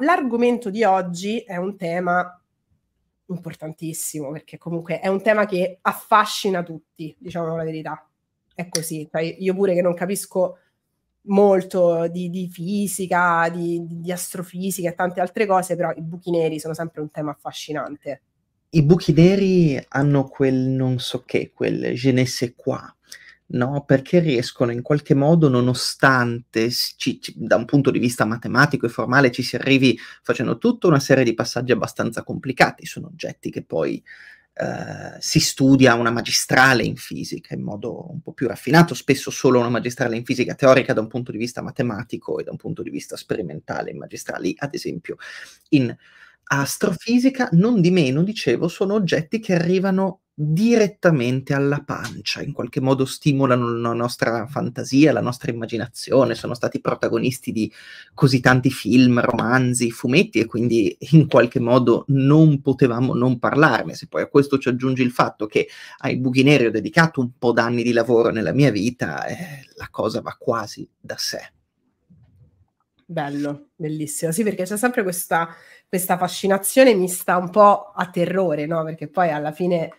L'argomento di oggi è un tema importantissimo perché comunque è un tema che affascina tutti, diciamo la verità. È così, cioè, io pure che non capisco molto di, di fisica, di, di, astrofisica e tante altre cose, però i buchi neri sono sempre un tema affascinante. I buchi neri hanno quel non so che, quel je ne sais quoi, no? Perché riescono in qualche modo, nonostante ci, ci, da un punto di vista matematico e formale ci si arrivi facendo tutta una serie di passaggi abbastanza complicati, sono oggetti che poi eh, si studia una magistrale in fisica in modo un po' più raffinato, spesso solo una magistrale in fisica teorica da un punto di vista matematico e da un punto di vista sperimentale in magistrali, ad esempio in astrofisica, non di meno, dicevo, sono oggetti che arrivano direttamente alla pancia, in qualche modo stimolano la nostra fantasia, la nostra immaginazione, sono stati protagonisti di così tanti film, romanzi, fumetti e quindi in qualche modo non potevamo non parlarne. Se poi a questo ci aggiungi il fatto che ai buchi neri ho dedicato un po' d'anni di lavoro nella mia vita, eh, la cosa va quasi da sé. Bello, bellissimo. Sì, perché c'è sempre questa, questa fascinazione mista un po' a terrore, no? Perché poi alla fine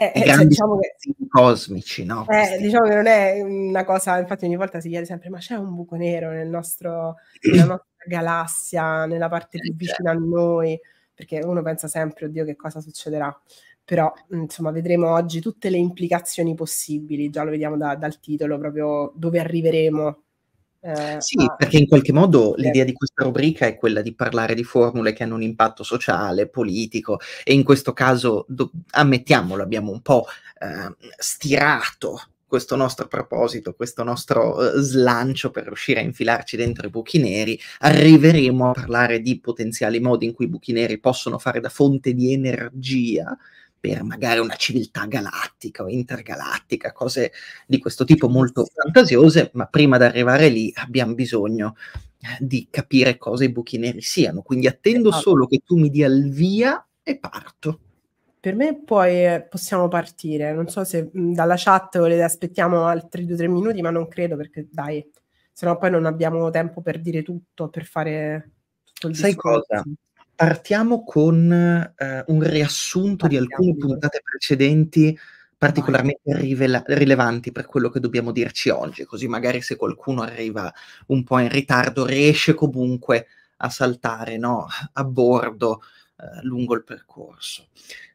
eh, i eh, cioè, grandi diciamo che, cosmici, no? Eh, diciamo che non è una cosa, infatti ogni volta si chiede sempre, ma c'è un buco nero nel nostro, nella nostra galassia, nella parte eh, più certo. vicina a noi? Perché uno pensa sempre, oddio, che cosa succederà. Però, mhmm, insomma, vedremo oggi tutte le implicazioni possibili, già lo vediamo da, dal titolo, proprio dove arriveremo eh, sì, ma... perché in qualche modo eh. l'idea di questa rubrica è quella di parlare di formule che hanno un impatto sociale, politico e in questo caso, do- ammettiamolo, abbiamo un po' eh, stirato questo nostro proposito, questo nostro eh, slancio per riuscire a infilarci dentro i buchi neri, arriveremo a parlare di potenziali modi in cui i buchi neri possono fare da fonte di energia per magari una civiltà galattica o intergalattica, cose di questo tipo molto fantasiose, ma prima di arrivare lì abbiamo bisogno eh, di capire cosa i buchi neri siano. Quindi attendo ah. solo che tu mi dia il via e parto. Per me poi eh, possiamo partire, non so se mm, dalla chat volete aspettiamo altri due o tre minuti, ma non credo perché dai, sennò poi non abbiamo tempo per dire tutto, per fare tutto il Sai discorso. cosa? partiamo con eh, un riassunto partiamo. di alcune puntate precedenti particolarmente rivela- rilevanti per quello che dobbiamo dirci oggi, così magari se qualcuno arriva un po' in ritardo riesce comunque a saltare no? a bordo eh, lungo il percorso.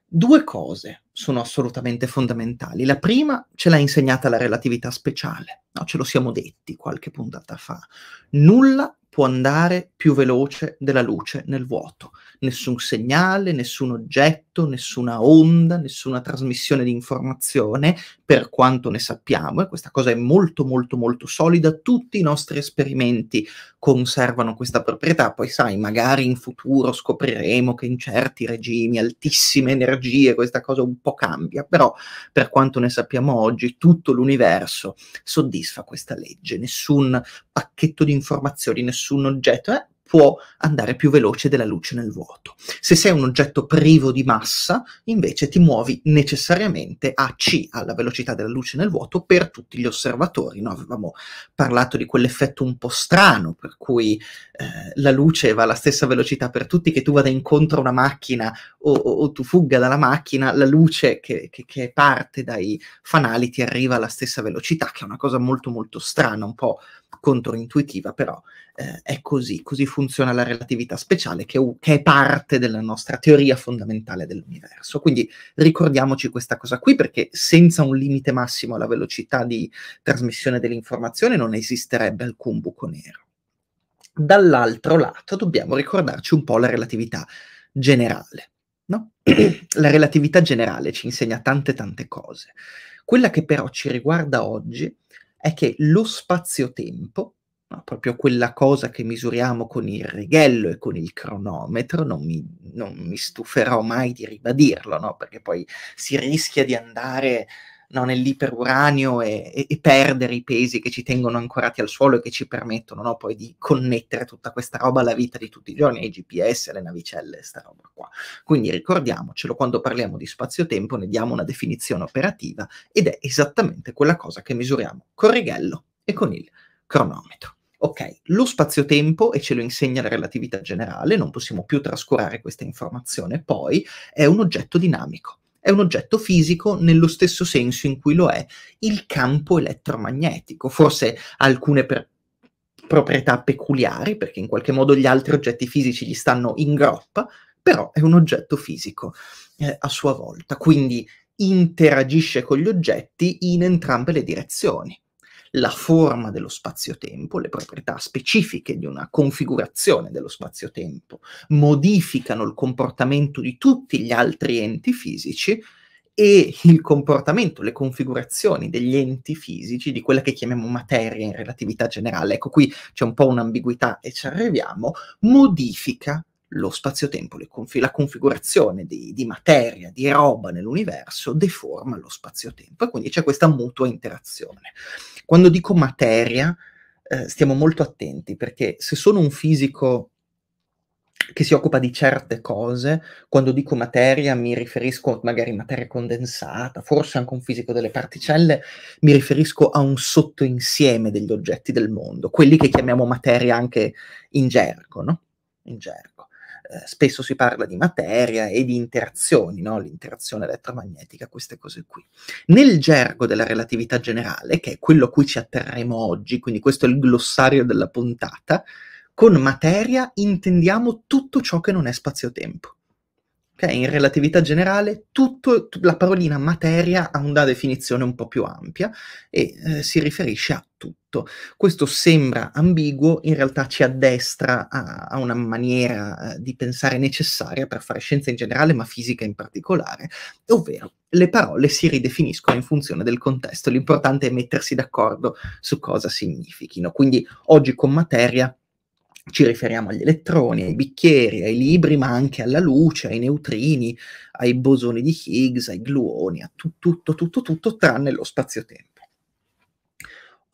Due cose sono assolutamente fondamentali. La prima ce l'ha insegnata la relatività speciale, no? ce lo siamo detti qualche puntata fa. Nulla può andare più veloce della luce nel vuoto. Nessun segnale, nessun oggetto, nessuna onda, nessuna trasmissione di informazione, per quanto ne sappiamo, e questa cosa è molto molto molto solida, tutti i nostri esperimenti conservano questa proprietà, poi sai, magari in futuro scopriremo che in certi regimi altissime energie questa cosa un po' cambia, però per quanto ne sappiamo oggi, tutto l'universo soddisfa questa legge, nessun pacchetto di informazioni, nessun su un oggetto, eh, può andare più veloce della luce nel vuoto. Se sei un oggetto privo di massa, invece ti muovi necessariamente a c, alla velocità della luce nel vuoto, per tutti gli osservatori. No? Avevamo parlato di quell'effetto un po' strano, per cui eh, la luce va alla stessa velocità per tutti, che tu vada incontro a una macchina o, o, o tu fugga dalla macchina, la luce che, che, che parte dai fanali ti arriva alla stessa velocità, che è una cosa molto molto strana, un po' controintuitiva, però eh, è così, così funziona funziona la relatività speciale, che, che, è parte della nostra teoria fondamentale dell'universo. Quindi ricordiamoci questa cosa qui, perché senza un limite massimo alla velocità di trasmissione dell'informazione non esisterebbe alcun buco nero. Dall'altro lato dobbiamo ricordarci un po' la relatività generale. No? la relatività generale ci insegna tante tante cose. Quella che però ci riguarda oggi è che lo spazio-tempo no? proprio quella cosa che misuriamo con il righello e con il cronometro, non mi, non mi stuferò mai di ribadirlo, no? perché poi si rischia di andare no, nell'iperuranio e, e, e, perdere i pesi che ci tengono ancorati al suolo e che ci permettono no, poi di connettere tutta questa roba alla vita di tutti i giorni, ai GPS, alle navicelle, questa roba qua. Quindi ricordiamocelo, quando parliamo di spazio-tempo ne diamo una definizione operativa ed è esattamente quella cosa che misuriamo con righello e con il cronometro. Ok, lo spazio-tempo, e ce lo insegna la relatività generale, non possiamo più trascurare questa informazione, poi è un oggetto dinamico è un oggetto fisico nello stesso senso in cui lo è il campo elettromagnetico. Forse ha alcune per- proprietà peculiari, perché in qualche modo gli altri oggetti fisici gli stanno in groppa, però è un oggetto fisico eh, a sua volta, quindi interagisce con gli oggetti in entrambe le direzioni la forma dello spazio-tempo, le proprietà specifiche di una configurazione dello spazio-tempo, modificano il comportamento di tutti gli altri enti fisici e il comportamento, le configurazioni degli enti fisici, di quella che chiamiamo materia in relatività generale, ecco qui c'è un po' un'ambiguità e ci arriviamo, modifica lo spazio-tempo, conf- la configurazione di, di, materia, di roba nell'universo deforma lo spazio-tempo e quindi c'è questa mutua interazione. Quando dico materia, eh, stiamo molto attenti perché se sono un fisico che si occupa di certe cose, quando dico materia mi riferisco magari a materia condensata, forse anche a un fisico delle particelle, mi riferisco a un sottoinsieme degli oggetti del mondo, quelli che chiamiamo materia anche in gergo, no? In gergo. Eh, spesso si parla di materia e di interazioni, no? l'interazione elettromagnetica, queste cose qui. Nel gergo della relatività generale, che è quello a cui ci atterremo oggi, quindi questo è il glossario della puntata, con materia intendiamo tutto ciò che non è spazio-tempo. Okay? In relatività generale, tutto, la parolina materia ha una definizione un po' più ampia e eh, si riferisce a tutto. Questo sembra ambiguo, in realtà ci addestra a, a una maniera eh, di pensare necessaria per fare scienza in generale, ma fisica in particolare, ovvero le parole si ridefiniscono in funzione del contesto, l'importante è mettersi d'accordo su cosa significhino. Quindi oggi con materia ci riferiamo agli elettroni, ai bicchieri, ai libri, ma anche alla luce, ai neutrini, ai bosoni di Higgs, ai gluoni, a tu- tutto, tutto, tutto, tranne lo spazio-tempo.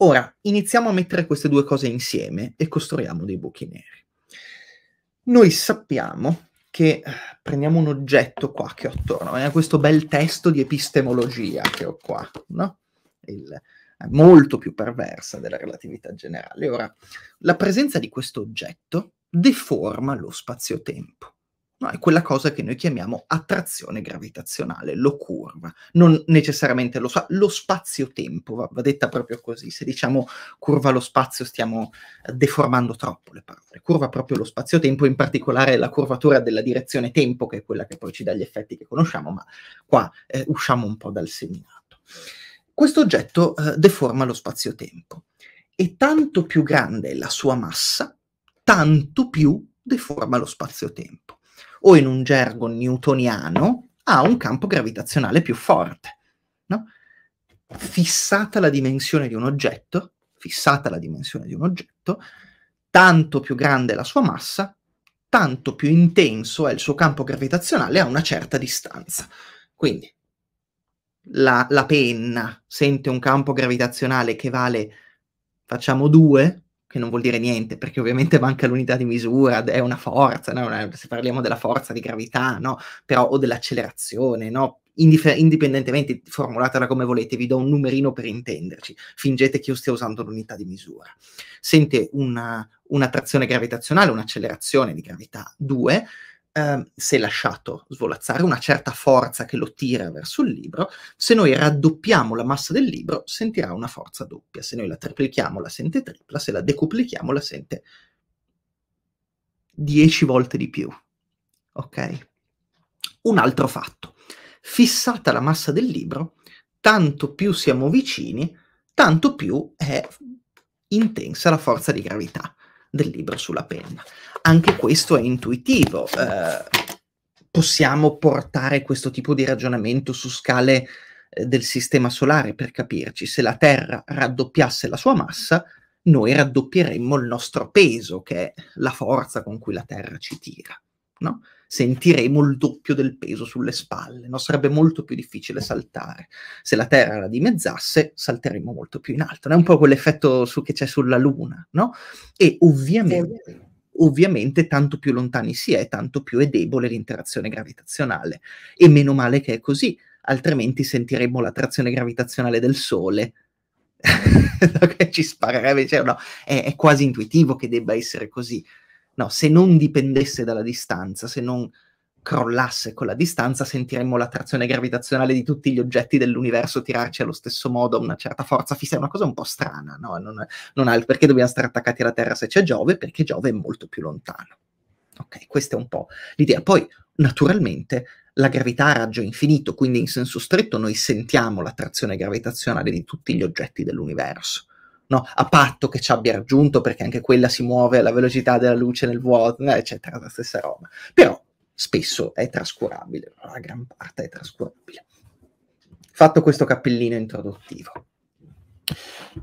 Ora, iniziamo a mettere queste due cose insieme e costruiamo dei buchi neri. Noi sappiamo che eh, prendiamo un oggetto qua che ho attorno, è eh, questo bel testo di epistemologia che ho qua, no? Il, molto più perversa della relatività generale. Ora, la presenza di questo oggetto deforma lo spazio-tempo. No, è quella cosa che noi chiamiamo attrazione gravitazionale, lo curva, non necessariamente lo, fa, lo spazio-tempo, va, va, detta proprio così, se diciamo curva lo spazio stiamo deformando troppo le parole, curva proprio lo spazio-tempo, in particolare la curvatura della direzione tempo, che è quella che poi ci dà gli effetti che conosciamo, ma qua eh, usciamo un po' dal seminato questo oggetto eh, deforma lo spazio-tempo e tanto più grande è la sua massa, tanto più deforma lo spazio-tempo. O in un gergo newtoniano ha un campo gravitazionale più forte. No? Fissata la dimensione di un oggetto, fissata la dimensione di un oggetto, tanto più grande è la sua massa, tanto più intenso è il suo campo gravitazionale a una certa distanza. Quindi la, la penna sente un campo gravitazionale che vale, facciamo 2, che non vuol dire niente, perché ovviamente manca l'unità di misura, è una forza, no? se parliamo della forza di gravità, no? Però, o dell'accelerazione, no? Indif- indipendentemente, formulatela come volete, vi do un numerino per intenderci, fingete che io stia usando l'unità di misura. Sente una, una trazione gravitazionale, un'accelerazione di gravità, 2, eh, se lasciato svolazzare una certa forza che lo tira verso il libro, se noi raddoppiamo la massa del libro sentirà una forza doppia, se noi la triplichiamo la sente tripla, se la decuplichiamo la sente 10 volte di più. Ok? Un altro fatto. Fissata la massa del libro, tanto più siamo vicini, tanto più è intensa la forza di gravità del libro sulla penna. Anche questo è intuitivo. Eh, possiamo portare questo tipo di ragionamento su scale eh, del sistema solare per capirci. Se la Terra raddoppiasse la sua massa, noi raddoppieremmo il nostro peso, che è la forza con cui la Terra ci tira. No? sentiremo il doppio del peso sulle spalle, no? sarebbe molto più difficile saltare. Se la Terra la dimezzasse, salteremmo molto più in alto. No? È un po' quell'effetto su, che c'è sulla Luna, no? E ovviamente, sì. ovviamente, tanto più lontani si è, tanto più è debole l'interazione gravitazionale. E meno male che è così, altrimenti sentiremo l'attrazione gravitazionale del Sole che ci sparerebbe, cioè, no, è, è quasi intuitivo che debba essere così. No, se non dipendesse dalla distanza, se non crollasse con la distanza, sentiremmo l'attrazione gravitazionale di tutti gli oggetti dell'universo tirarci allo stesso modo a una certa forza fissa. È una cosa un po' strana, no? Non, non ha, perché dobbiamo stare attaccati alla Terra se c'è Giove? Perché Giove è molto più lontano. Ok, questa è un po' l'idea. Poi, naturalmente, la gravità ha raggio infinito, quindi in senso stretto noi sentiamo l'attrazione gravitazionale di tutti gli oggetti dell'universo no? a patto che ci abbia raggiunto, perché anche quella si muove alla velocità della luce nel vuoto, eh, eccetera, la stessa roba. Però spesso è trascurabile, la gran parte è trascurabile. Fatto questo cappellino introduttivo.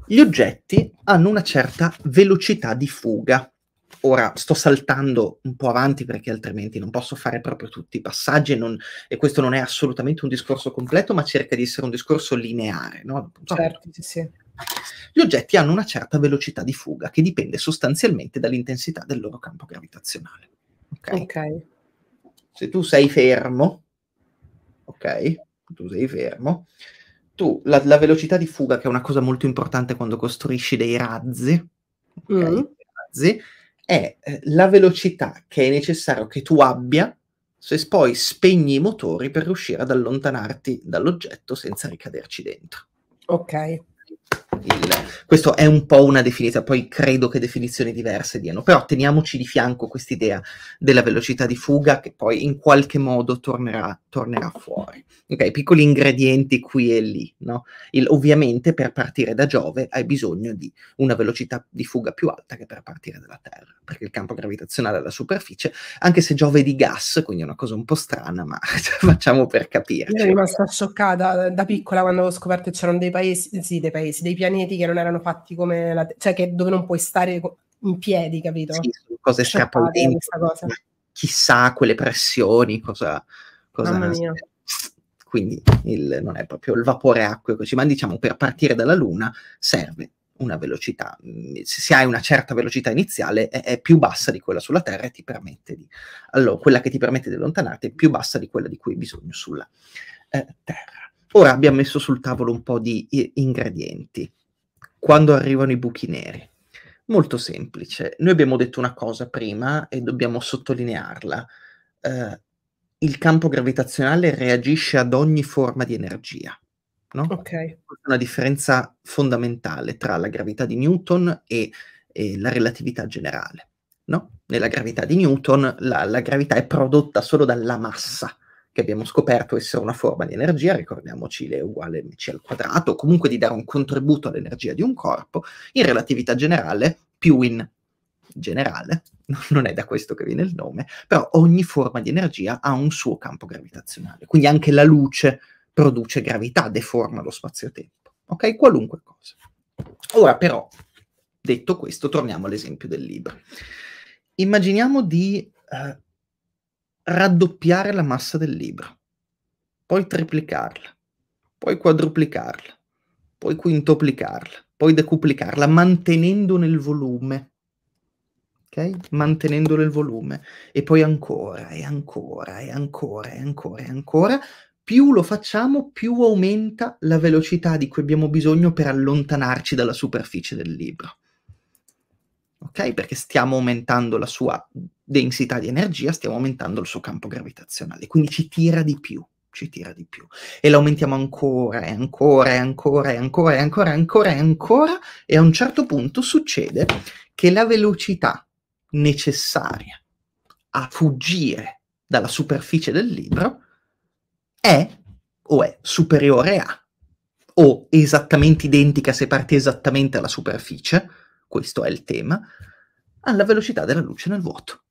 Gli oggetti hanno una certa velocità di fuga. Ora sto saltando un po' avanti perché altrimenti non posso fare proprio tutti i passaggi e, non, e questo non è assolutamente un discorso completo, ma cerca di essere un discorso lineare. No? Certo, sì, sì. Gli oggetti hanno una certa velocità di fuga che dipende sostanzialmente dall'intensità del loro campo gravitazionale. Ok. okay. Se tu sei fermo, ok, tu sei fermo, tu la, la, velocità di fuga, che è una cosa molto importante quando costruisci dei razzi, okay, mm. razzi è eh, la velocità che è necessario che tu abbia se poi spegni i motori per riuscire ad allontanarti dall'oggetto senza ricaderci dentro. Ok il, questo è un po' una definizione, poi credo che definizioni diverse diano, però teniamoci di fianco quest'idea della velocità di fuga che poi in qualche modo tornerà tornerà fuori. Ok, piccoli ingredienti qui e lì, no? Il, ovviamente per partire da Giove hai bisogno di una velocità di fuga più alta che per partire dalla Terra, perché il campo gravitazionale alla superficie, anche se Giove è di gas, quindi è una cosa un po' strana, ma facciamo per capire. Io sono rimasta scioccata da piccola quando ho scoperto che c'erano dei paesi, sì, dei paesi, dei pianeti che non erano fatti come la Terra, cioè che dove non puoi stare in piedi, capito? Sì, cose strappate. Chissà quelle pressioni, cosa, Cosa Mamma mia. Quindi il, non è proprio il vapore acqueo così, ma diciamo per partire dalla Luna serve una velocità, mm, se hai una certa velocità iniziale è, è, più bassa di quella sulla Terra e ti permette di, allora quella che ti permette di allontanarti è più bassa di quella di cui hai bisogno sulla eh, Terra. Ora abbiamo messo sul tavolo un po' di ingredienti. Quando arrivano i buchi neri? Molto semplice. Noi abbiamo detto una cosa prima e dobbiamo sottolinearla. Eh, il campo gravitazionale reagisce ad ogni forma di energia. No? Ok. È una differenza fondamentale tra la gravità di Newton e, e la relatività generale. No? Nella gravità di Newton la, la, gravità è prodotta solo dalla massa, che abbiamo scoperto essere una forma di energia, ricordiamoci le uguale mc al quadrato, comunque di dare un contributo all'energia di un corpo, in relatività generale più in generale, non è da questo che viene il nome, però ogni forma di energia ha un suo campo gravitazionale, quindi anche la luce produce gravità, deforma lo spazio-tempo, ok? Qualunque cosa. Ora però, detto questo, torniamo all'esempio del libro. Immaginiamo di eh, raddoppiare la massa del libro, poi triplicarla, poi quadruplicarla, poi quintuplicarla, poi decuplicarla, mantenendo nel volume Okay? mantenendolo il volume e poi ancora e ancora e ancora e ancora e ancora più lo facciamo più aumenta la velocità di cui abbiamo bisogno per allontanarci dalla superficie del libro ok perché stiamo aumentando la sua densità di energia stiamo aumentando il suo campo gravitazionale quindi ci tira di più ci tira di più e lo aumentiamo ancora e ancora e ancora e ancora e ancora e ancora e ancora e a un certo punto succede che la velocità necessaria a fuggire dalla superficie del libro è o è superiore a o esattamente identica se parti esattamente alla superficie, questo è il tema, alla velocità della luce nel vuoto.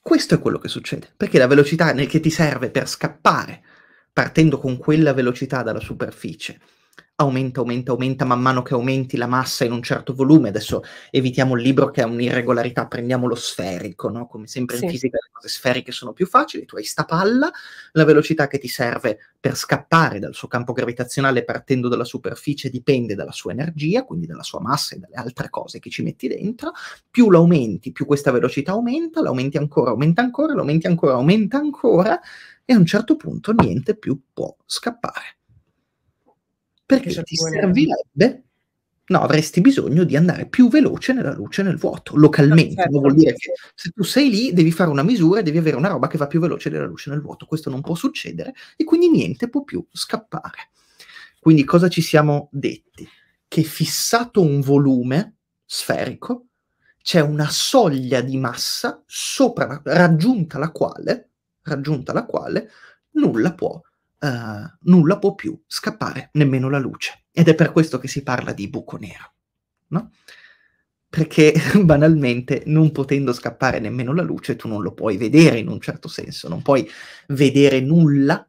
Questo è quello che succede, perché la velocità che ti serve per scappare partendo con quella velocità dalla superficie aumenta, aumenta, aumenta man mano che aumenti la massa in un certo volume. Adesso evitiamo il libro che è un'irregolarità, prendiamo lo sferico, no? come sempre in fisica le cose sferiche sono più facili, tu hai sta palla, la velocità che ti serve per scappare dal suo campo gravitazionale partendo dalla superficie dipende dalla sua energia, quindi dalla sua massa e dalle altre cose che ci metti dentro, più l'aumenti, più questa velocità aumenta, l'aumenti ancora, aumenta ancora, l'aumenti ancora, aumenta ancora e a un certo punto niente più può scappare perché ti servirebbe no, avresti bisogno di andare più veloce nella luce nel vuoto, localmente. Certo, non vuol dire che se tu sei lì devi fare una misura e devi avere una roba che va più veloce della luce nel vuoto. Questo non può succedere e quindi niente può più scappare. Quindi cosa ci siamo detti? Che fissato un volume sferico c'è una soglia di massa sopra, raggiunta la quale, raggiunta la quale nulla può eh, nulla può più scappare, nemmeno la luce. Ed è per questo che si parla di buco nero, no? Perché banalmente, non potendo scappare nemmeno la luce, tu non lo puoi vedere in un certo senso, non puoi vedere nulla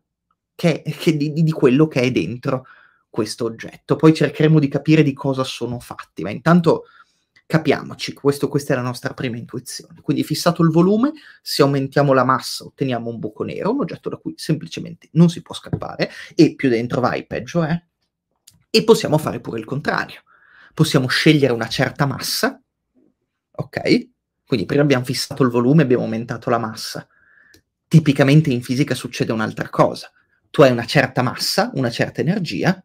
che, che di, di quello che è dentro questo oggetto. Poi cercheremo di capire di cosa sono fatti, ma intanto capiamoci, questo, questa è la nostra prima intuizione. Quindi fissato il volume, se aumentiamo la massa otteniamo un buco nero, un oggetto da cui semplicemente non si può scappare e più dentro vai peggio è. E possiamo fare pure il contrario. Possiamo scegliere una certa massa, ok? Quindi prima abbiamo fissato il volume, abbiamo aumentato la massa. Tipicamente in fisica succede un'altra cosa. Tu hai una certa massa, una certa energia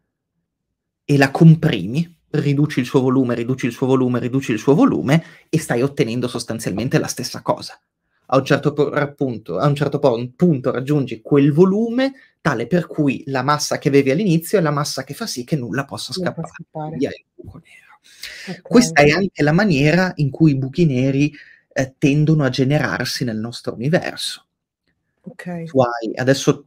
e la comprimi riduci il suo volume, riduci il suo volume, riduci il suo volume e stai ottenendo sostanzialmente la stessa cosa. A un certo, punto, a un certo punto raggiungi quel volume tale per cui la massa che avevi all'inizio è la massa che fa sì che nulla possa scappare. scappare. Okay. Questa è anche la maniera in cui i buchi neri eh, tendono a generarsi nel nostro universo Okay. Adesso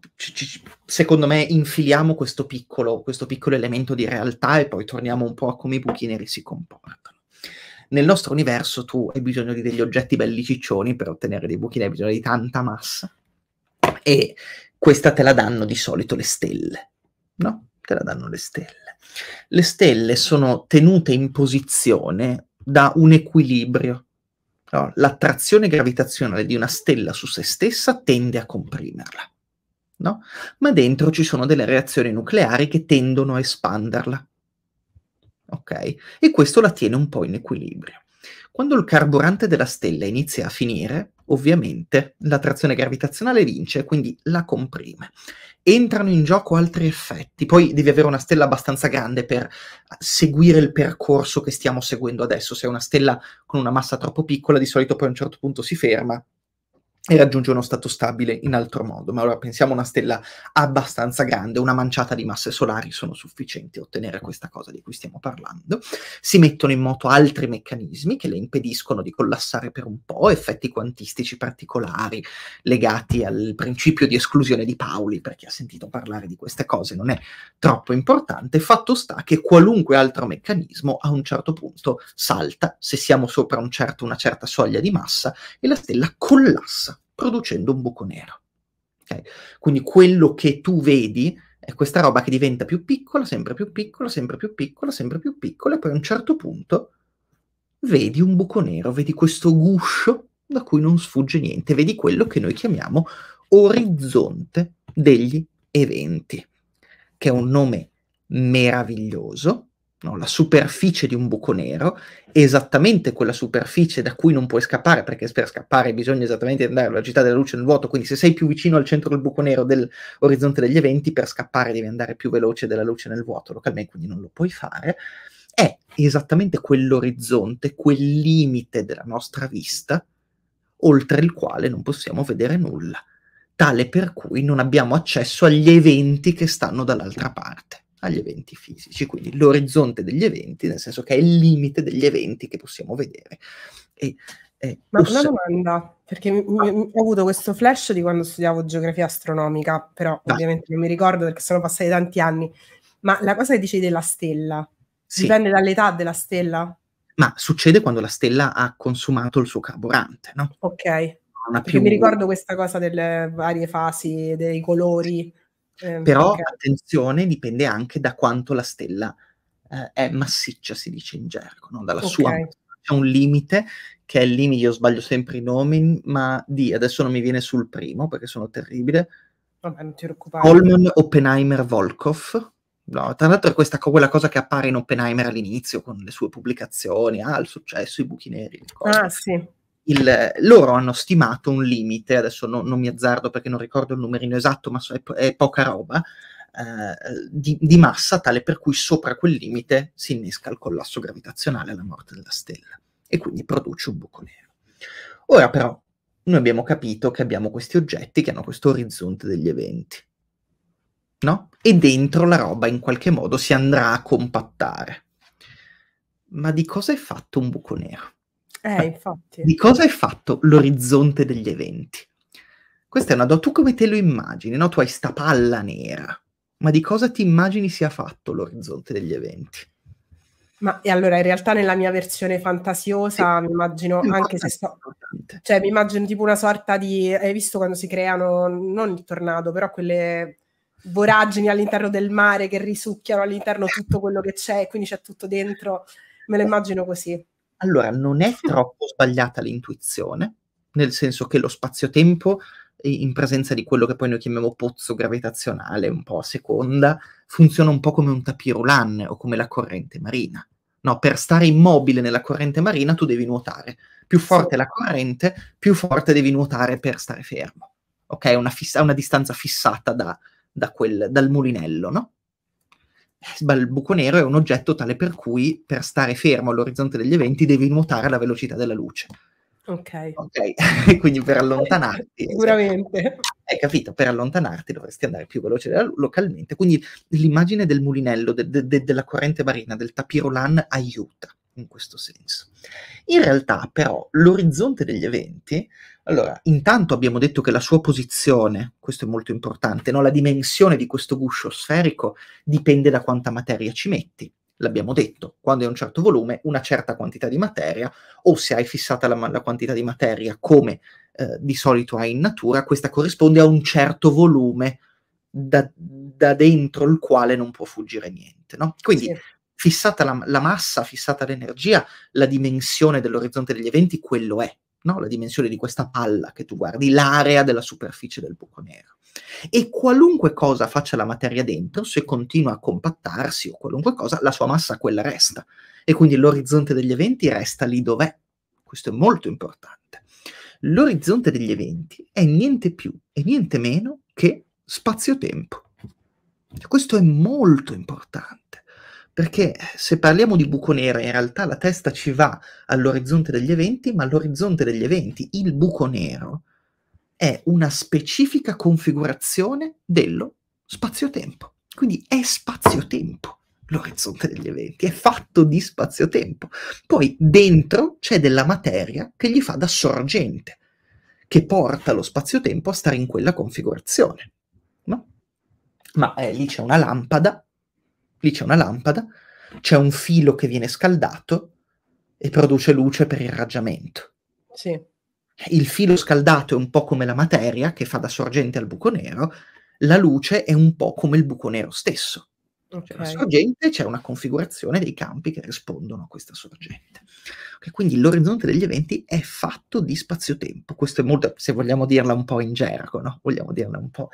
secondo me infiliamo questo piccolo, questo piccolo elemento di realtà e poi torniamo un po' a come i buchi neri si comportano. Nel nostro universo tu hai bisogno di degli oggetti belli ciccioni per ottenere dei buchi neri, hai bisogno di tanta massa e questa te la danno di solito le stelle, no? Te la danno le stelle. Le stelle sono tenute in posizione da un equilibrio allora, l'attrazione gravitazionale di una stella su se stessa tende a comprimerla, no? ma dentro ci sono delle reazioni nucleari che tendono a espanderla. Okay? E questo la tiene un po' in equilibrio. Quando il carburante della stella inizia a finire, ovviamente la trazione gravitazionale vince, quindi la comprime. Entrano in gioco altri effetti, poi devi avere una stella abbastanza grande per seguire il percorso che stiamo seguendo adesso. Se è una stella con una massa troppo piccola, di solito poi a un certo punto si ferma e raggiunge uno stato stabile in altro modo. Ma ora pensiamo a una stella abbastanza grande, una manciata di masse solari sono sufficienti a ottenere questa cosa di cui stiamo parlando. Si mettono in moto altri meccanismi che le impediscono di collassare per un po', effetti quantistici particolari legati al principio di esclusione di Pauli, perché ha sentito parlare di queste cose, non è troppo importante. Fatto sta che qualunque altro meccanismo a un certo punto salta se siamo sopra un certo, una certa soglia di massa e la stella collassa producendo un buco nero. Okay? Quindi quello che tu vedi è questa roba che diventa più piccola, sempre più piccola, sempre più piccola, sempre più piccola, e poi a un certo punto vedi un buco nero, vedi questo guscio da cui non sfugge niente, vedi quello che noi chiamiamo orizzonte degli eventi, che è un nome meraviglioso no? la superficie di un buco nero è esattamente quella superficie da cui non puoi scappare, perché per scappare bisogna esattamente andare alla velocità della luce nel vuoto, quindi se sei più vicino al centro del buco nero dell'orizzonte degli eventi, per scappare devi andare più veloce della luce nel vuoto localmente, quindi non lo puoi fare, è esattamente quell'orizzonte, quel limite della nostra vista, oltre il quale non possiamo vedere nulla, tale per cui non abbiamo accesso agli eventi che stanno dall'altra parte agli eventi fisici, quindi l'orizzonte degli eventi, nel senso che è il limite degli eventi che possiamo vedere. E, e Ma poss- una domanda, perché mi, mi, ho avuto questo flash di quando studiavo geografia astronomica, però ah. ovviamente non mi ricordo perché sono passati tanti anni, ma la cosa che dicevi della stella, sì. dipende dall'età della stella? Ma succede quando la stella ha consumato il suo carburante, no? Ok. Più... mi ricordo questa cosa delle varie fasi, dei colori. Ehm, Però okay. attenzione, dipende anche da quanto la stella eh, è massiccia, si dice in gergo, no? dalla okay. sua c'è un limite che è il limite, io sbaglio sempre i nomi, ma di adesso non mi viene sul primo perché sono terribile. Vabbè, non ti preoccupare. Holman Oppenheimer Volkov. No, tra l'altro è questa, quella cosa che appare in Oppenheimer all'inizio con le sue pubblicazioni, ah, il successo, i buchi neri. Ah, sì il, loro hanno stimato un limite, adesso no, non mi azzardo perché non ricordo il numerino esatto, ma so, è, è, poca roba, eh, di, di, massa tale per cui sopra quel limite si innesca il collasso gravitazionale alla morte della stella e quindi produce un buco nero. Ora però noi abbiamo capito che abbiamo questi oggetti che hanno questo orizzonte degli eventi, no? E dentro la roba in qualche modo si andrà a compattare. Ma di cosa è fatto un buco nero? Eh, infatti. Di cosa è fatto l'orizzonte degli eventi? Questa è una domanda, tu come te lo immagini? No? Tu hai sta palla nera, ma di cosa ti immagini sia fatto l'orizzonte degli eventi? Ma e allora in realtà nella mia versione fantasiosa sì, mi immagino anche se sto... Cioè mi immagino tipo una sorta di... Hai visto quando si creano, non il tornado, però quelle voragini all'interno del mare che risucchiano all'interno tutto quello che c'è e quindi c'è tutto dentro. Me lo immagino così. Allora, non è troppo sbagliata l'intuizione, nel senso che lo spazio-tempo, eh, in presenza di quello che poi noi chiamiamo pozzo gravitazionale, un po' a seconda, funziona un po' come un tapirulan o come la corrente marina. No, per stare immobile nella corrente marina tu devi nuotare. Più forte la corrente, più forte devi nuotare per stare fermo. Ok? Una, fissa- una distanza fissata da, da quel, dal mulinello, no? il buco nero è un oggetto tale per cui per stare fermo all'orizzonte degli eventi devi nuotare alla velocità della luce. Ok. Ok, quindi per allontanarti. Sicuramente. Hai capito? Per allontanarti dovresti andare più veloce localmente. Quindi l'immagine del mulinello, de, de, de, della corrente marina, del tapirolan aiuta in questo senso. In realtà, però, l'orizzonte degli eventi allora, intanto abbiamo detto che la sua posizione, questo è molto importante, no? la dimensione di questo guscio sferico dipende da quanta materia ci metti. L'abbiamo detto, quando è un certo volume, una certa quantità di materia, o se hai fissata la, la quantità di materia come eh, di solito hai in natura, questa corrisponde a un certo volume da, da dentro il quale non può fuggire niente. No? Quindi sì fissata la, la, massa, fissata l'energia, la dimensione dell'orizzonte degli eventi, quello è no? la dimensione di questa palla che tu guardi, l'area della superficie del buco nero. E qualunque cosa faccia la materia dentro, se continua a compattarsi o qualunque cosa, la sua massa quella resta. E quindi l'orizzonte degli eventi resta lì dov'è. Questo è molto importante. L'orizzonte degli eventi è niente più e niente meno che spazio-tempo. Questo è molto importante. Perché se parliamo di buco nero, in realtà la testa ci va all'orizzonte degli eventi, ma l'orizzonte degli eventi, il buco nero, è una specifica configurazione dello spazio-tempo. Quindi è spazio-tempo l'orizzonte degli eventi, è fatto di spazio-tempo. Poi dentro c'è della materia che gli fa da sorgente, che porta lo spazio-tempo a stare in quella configurazione. No? Ma eh, lì c'è una lampada lì c'è una lampada, c'è un filo che viene scaldato e produce luce per il raggiamento. Sì. Il filo scaldato è un po' come la materia che fa da sorgente al buco nero, la luce è un po' come il buco nero stesso. Okay. C'è una sorgente, c'è una configurazione dei campi che rispondono a questa sorgente. Okay, quindi l'orizzonte degli eventi è fatto di spazio-tempo. Questo è molto, se vogliamo dirla un po' in gergo, no? Vogliamo dirla un po'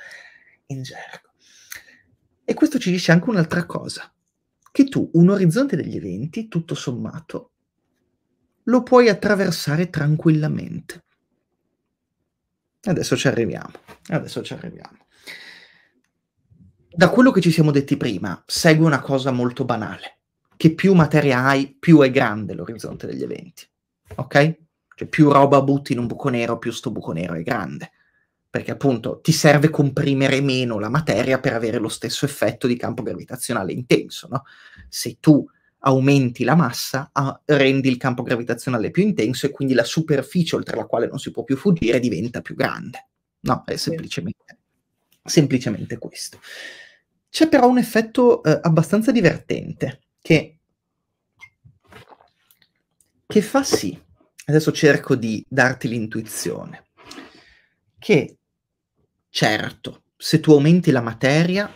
in gergo. E questo ci dice anche un'altra cosa, che tu un orizzonte degli eventi, tutto sommato, lo puoi attraversare tranquillamente. Adesso ci arriviamo, adesso ci arriviamo. Da quello che ci siamo detti prima, segue una cosa molto banale, che più materia hai, più è grande l'orizzonte degli eventi, ok? Cioè più roba butti in un buco nero, più sto buco nero è grande perché appunto ti serve comprimere meno la materia per avere lo stesso effetto di campo gravitazionale intenso, no? Se tu aumenti la massa, a, rendi il campo gravitazionale più intenso e quindi la superficie oltre la quale non si può più fuggire diventa più grande. No, è semplicemente, semplicemente questo. C'è però un effetto eh, abbastanza divertente che, che fa sì, adesso cerco di darti l'intuizione, che Certo, se tu aumenti la materia,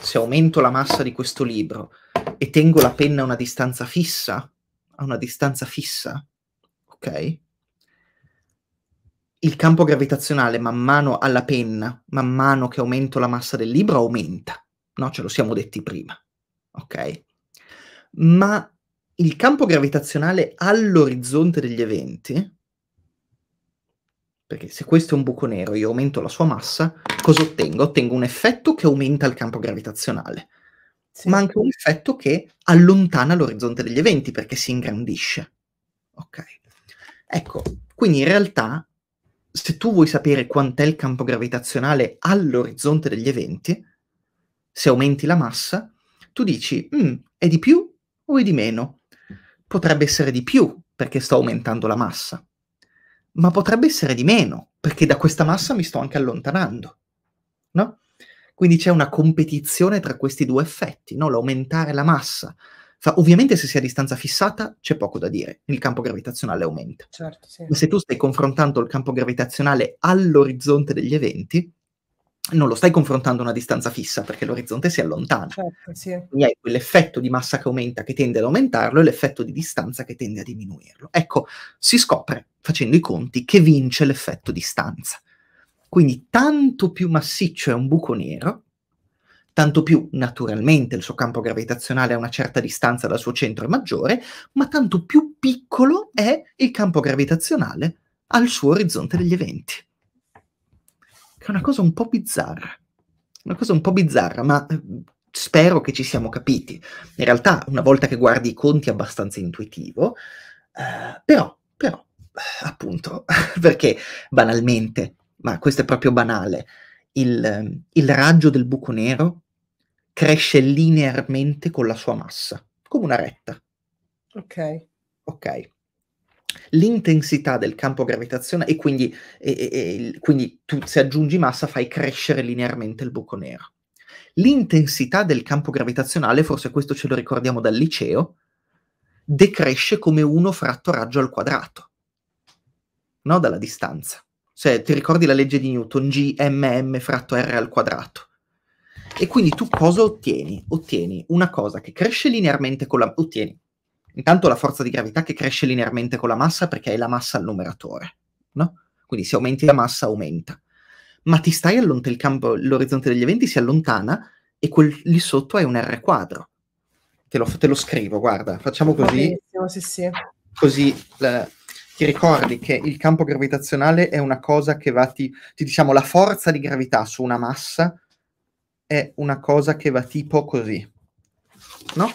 se aumento la massa di questo libro e tengo la penna a una distanza fissa, a una distanza fissa, ok? Il campo gravitazionale man mano alla penna, man mano che aumento la massa del libro, aumenta. No, ce lo siamo detti prima, ok? Ma il campo gravitazionale all'orizzonte degli eventi perché se questo è un buco nero, e io aumento la sua massa, cosa ottengo? Ottengo un effetto che aumenta il campo gravitazionale, sì. ma anche un effetto che allontana l'orizzonte degli eventi perché si ingrandisce. Ok. Ecco, quindi in realtà, se tu vuoi sapere quant'è il campo gravitazionale all'orizzonte degli eventi, se aumenti la massa, tu dici, mm, è di più o è di meno? Potrebbe essere di più perché sto aumentando la massa ma potrebbe essere di meno, perché da questa massa mi sto anche allontanando, no? Quindi c'è una competizione tra questi due effetti, no? l'aumentare la massa. Fa, ovviamente se si è a distanza fissata c'è poco da dire, il campo gravitazionale aumenta. Certo, sì. Ma se tu stai confrontando il campo gravitazionale all'orizzonte degli eventi, non lo stai confrontando a una distanza fissa perché l'orizzonte si allontana. Certo, sì. Quindi hai quell'effetto di massa che aumenta che tende ad aumentarlo e l'effetto di distanza che tende a diminuirlo. Ecco, si scopre facendo i conti che vince l'effetto distanza. Quindi tanto più massiccio è un buco nero, tanto più naturalmente il suo campo gravitazionale a una certa distanza dal suo centro è maggiore, ma tanto più piccolo è il campo gravitazionale al suo orizzonte degli eventi che è una cosa un po' bizzarra. Una cosa un po' bizzarra, ma eh, spero che ci siamo capiti. In realtà, una volta che guardi i conti è abbastanza intuitivo, eh, però, però, eh, appunto, perché banalmente, ma questo è proprio banale, il, ehm, il raggio del buco nero cresce linearmente con la sua massa, come una retta. Ok. Ok l'intensità del campo gravitazionale e quindi, e, e, quindi tu se aggiungi massa fai crescere linearmente il buco nero. L'intensità del campo gravitazionale, forse questo ce lo ricordiamo dal liceo, decresce come 1 fratto raggio al quadrato, no? dalla distanza. Se ti ricordi la legge di Newton, gmm fratto r al quadrato. E quindi tu cosa ottieni? Ottieni una cosa che cresce linearmente con la... ottieni Intanto la forza di gravità che cresce linearmente con la massa perché è la massa al numeratore, no? Quindi se aumenti la massa aumenta. Ma ti stai allontanando il campo, l'orizzonte degli eventi si allontana e quel lì sotto è un R quadro. Te lo, te lo scrivo, guarda, facciamo così. Sì, sì. Così eh, ti ricordi che il campo gravitazionale è una cosa che va, ti, ti diciamo, la forza di gravità su una massa è una cosa che va tipo così, no?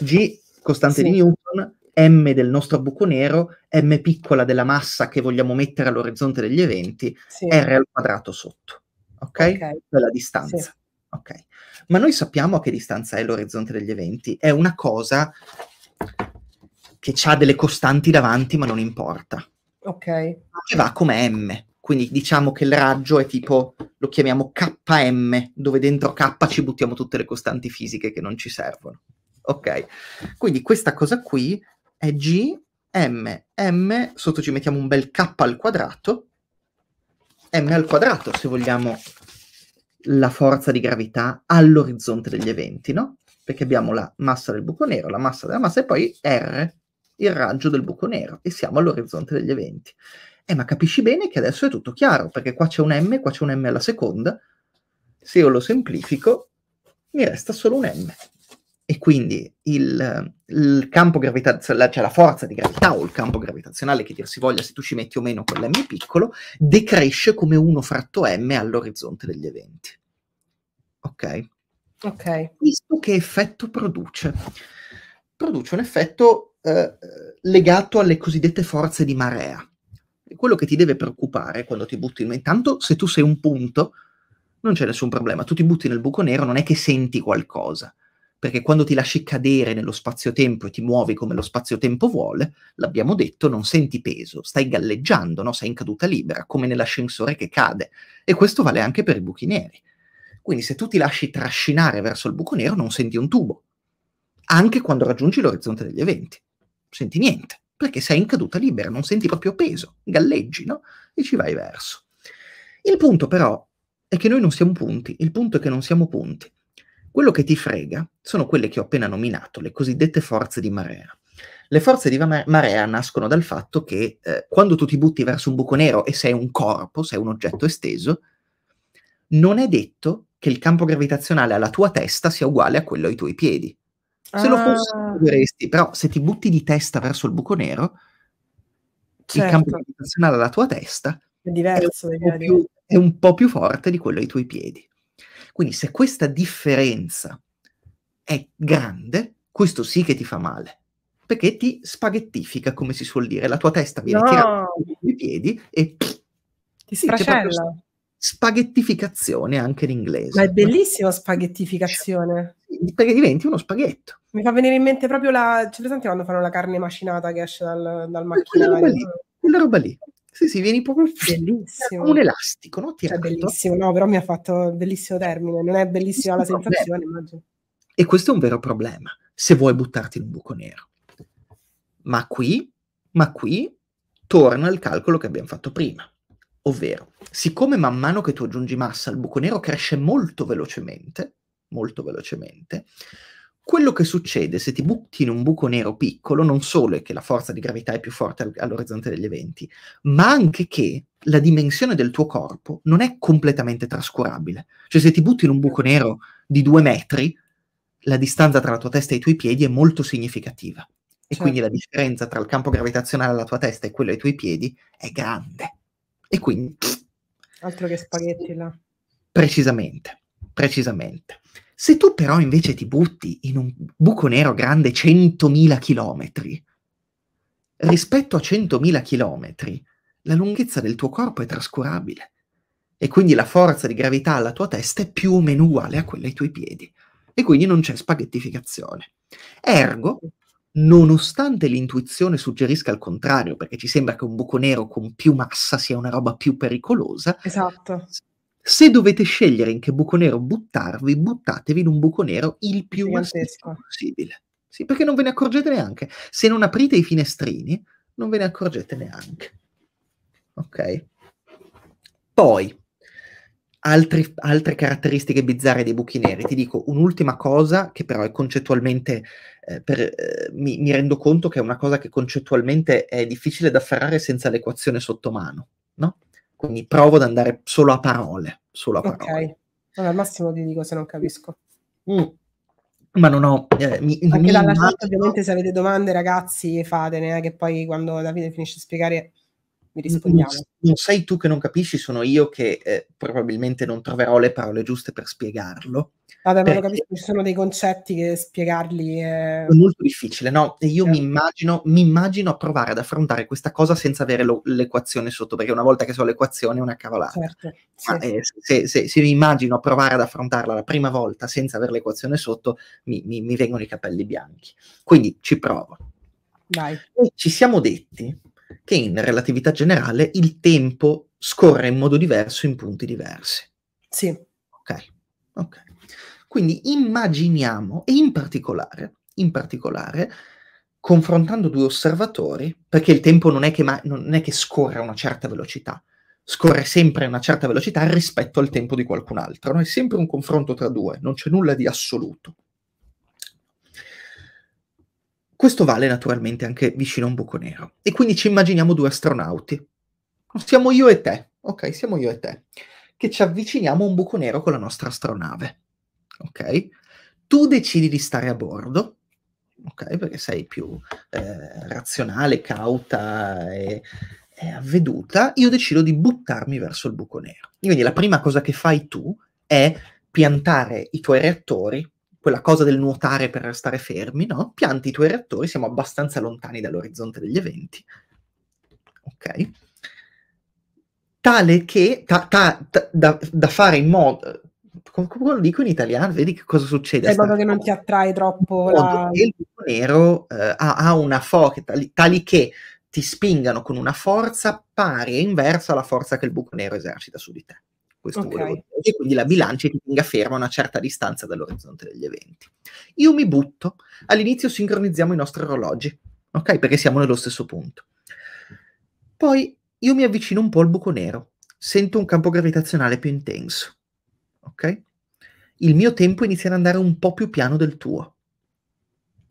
G costante sì. di Newton, m del nostro buco nero, m piccola della massa che vogliamo mettere all'orizzonte degli eventi, sì. r al quadrato sotto, ok? okay. Della distanza. Sì. Okay. Ma noi sappiamo a che distanza è l'orizzonte degli eventi, è una cosa che ha delle costanti davanti ma non importa. Ok. Che va come m, quindi diciamo che il raggio è tipo, lo chiamiamo km, dove dentro k ci buttiamo tutte le costanti fisiche che non ci servono. Ok, quindi questa cosa qui è G, M, M, sotto ci mettiamo un bel K al quadrato, M al quadrato se vogliamo la forza di gravità all'orizzonte degli eventi, no? Perché abbiamo la massa del buco nero, la massa della massa e poi R, il raggio del buco nero, e siamo all'orizzonte degli eventi. Eh, ma capisci bene che adesso è tutto chiaro, perché qua c'è un M, qua c'è un M alla seconda. Se io lo semplifico, mi resta solo un M. E quindi il, il campo gravitazionale, cioè la forza di gravità o il campo gravitazionale che dir si voglia, se tu ci metti o meno quell'm piccolo, decresce come 1 fratto m all'orizzonte degli eventi. Ok? Ok. Questo che effetto produce? Produce un effetto eh, eh legato alle cosiddette forze di marea. Quello che ti deve preoccupare quando ti butti in intanto, se tu sei un punto, non c'è nessun problema. Tu ti butti nel buco nero, non è che senti qualcosa perché quando ti lasci cadere nello spazio-tempo e ti muovi come lo spazio-tempo vuole, l'abbiamo detto, non senti peso, stai galleggiando, no? sei in caduta libera, come nell'ascensore che cade. E questo vale anche per i buchi neri. Quindi se tu ti lasci trascinare verso il buco nero non senti un tubo, anche quando raggiungi l'orizzonte degli eventi. senti niente, perché sei in caduta libera, non senti proprio peso, galleggi, no? E ci vai verso. Il punto però è che noi non siamo punti, il punto è che non siamo punti. Quello che ti frega sono quelle che ho appena nominato, le cosiddette forze di marea. Le forze di marea nascono dal fatto che eh, quando tu ti butti verso un buco nero e sei un corpo, sei un oggetto esteso, non è detto che il campo gravitazionale alla tua testa sia uguale a quello ai tuoi piedi. Se ah. lo fosse, dovresti, però se ti butti di testa verso il buco nero, certo. il campo certo. gravitazionale alla tua testa è, diverso, è, un è, più, è un po' più forte di quello ai tuoi piedi. Quindi se questa differenza è grande, questo sì che ti fa male, perché ti spaghettifica, come si suol dire, la tua testa viene no. tirata sui piedi e pff, ti sfracella. spaghettificazione anche in inglese. Ma è bellissima spaghettificazione. Perché diventi uno spaghetto. Mi fa venire in mente proprio la... C'è presente quando fanno la carne macinata che esce dal, dal macchinario? Quella roba lì. Quella roba lì. Sì, sì, vieni proprio bellissimo. un elastico, no? Tirato. Cioè, bellissimo, no, però mi ha fatto bellissimo termine, non è bellissima la sensazione, immagino. E questo è un vero problema, se vuoi buttarti in un buco nero. Ma qui, ma qui torna al calcolo che abbiamo fatto prima. Ovvero, siccome man mano che tu aggiungi massa, il buco nero cresce molto velocemente, molto velocemente, quello che succede se ti butti in un buco nero piccolo non solo è che la forza di gravità è più forte all'orizzonte degli eventi, ma anche che la dimensione del tuo corpo non è completamente trascurabile. Cioè se ti butti in un buco nero di due metri, la distanza tra la tua testa e i tuoi piedi è molto significativa. E certo. quindi la differenza tra il campo gravitazionale alla tua testa e quello ai tuoi piedi è grande. E quindi... Altro che spaghetti là. Precisamente, precisamente. Se tu però invece ti butti in un buco nero grande 100.000 km, rispetto a 100.000 km, la lunghezza del tuo corpo è trascurabile e quindi la forza di gravità alla tua testa è più o meno uguale a quella ai tuoi piedi e quindi non c'è spaghettificazione. Ergo, nonostante l'intuizione suggerisca il contrario, perché ci sembra che un buco nero con più massa sia una roba più pericolosa, esatto. Se dovete scegliere in che buco nero buttarvi, buttatevi in un buco nero il più massiccio possibile. Sì, perché non ve ne accorgete neanche. Se non aprite i finestrini, non ve ne accorgete neanche. Ok? Poi, altri, altre caratteristiche bizzarre dei buchi neri. Ti dico un'ultima cosa che però è concettualmente, eh, per, eh, mi, mi rendo conto che è una cosa che concettualmente è difficile da afferrare senza l'equazione sotto mano. Quindi provo ad andare solo a parole. Solo a parole. Ok, allora, al massimo ti dico se non capisco. Mm. Ma non ho... Eh, mi, Anche mi dalla chat ovviamente se avete domande ragazzi fatene, eh, che poi quando Davide finisce di spiegare mi mm, mm, rispondiamo. Non, non sei tu che non capisci, sono io che eh, probabilmente non troverò le parole giuste per spiegarlo. Vabbè, ma lo capisco, ci sono dei concetti che spiegarli è... è molto difficile, no? E io certo. mi, immagino, mi immagino a provare ad affrontare questa cosa senza avere lo, l'equazione sotto, perché una volta che so l'equazione è una cavolata. Certo, sì. ma, eh, se, se, se, mi immagino a provare ad affrontarla la prima volta senza avere l'equazione sotto, mi, mi, mi vengono i capelli bianchi. Quindi ci provo. Dai. Ci siamo detti che in relatività generale il tempo scorre in modo diverso in punti diversi. Sì. Ok, ok. Quindi immaginiamo, e in particolare, in particolare, confrontando due osservatori, perché il tempo non è che, ma- non è che scorre a una certa velocità, scorre sempre a una certa velocità rispetto al tempo di qualcun altro. No? È sempre un confronto tra due, non c'è nulla di assoluto. Questo vale naturalmente anche vicino a un buco nero. E quindi ci immaginiamo due astronauti. Siamo io e te, ok, siamo io e te, che ci avviciniamo a un buco nero con la nostra astronave ok? Tu decidi di stare a bordo, ok? Perché sei più eh, razionale, cauta e, e, avveduta. Io decido di buttarmi verso il buco nero. Quindi la prima cosa che fai tu è piantare i tuoi reattori, quella cosa del nuotare per restare fermi, no? Pianti i tuoi reattori, siamo abbastanza lontani dall'orizzonte degli eventi, ok? Tale che, ta, ta, ta, da, da fare in modo, comunque lo dico in italiano, vedi che cosa succede. È modo che non ti attrae troppo. La... Il buco nero eh, ha, ha, una forza, tali, tali, che ti spingano con una forza pari e inversa alla forza che il buco nero esercita su di te. Questo okay. volevo dire. E quindi la bilancia ti tenga ferma a una certa distanza dall'orizzonte degli eventi. Io mi butto, all'inizio sincronizziamo i nostri orologi, ok? Perché siamo nello stesso punto. Poi io mi avvicino un po' al buco nero, sento un campo gravitazionale più intenso, ok? il mio tempo inizia ad andare un po' più piano del tuo.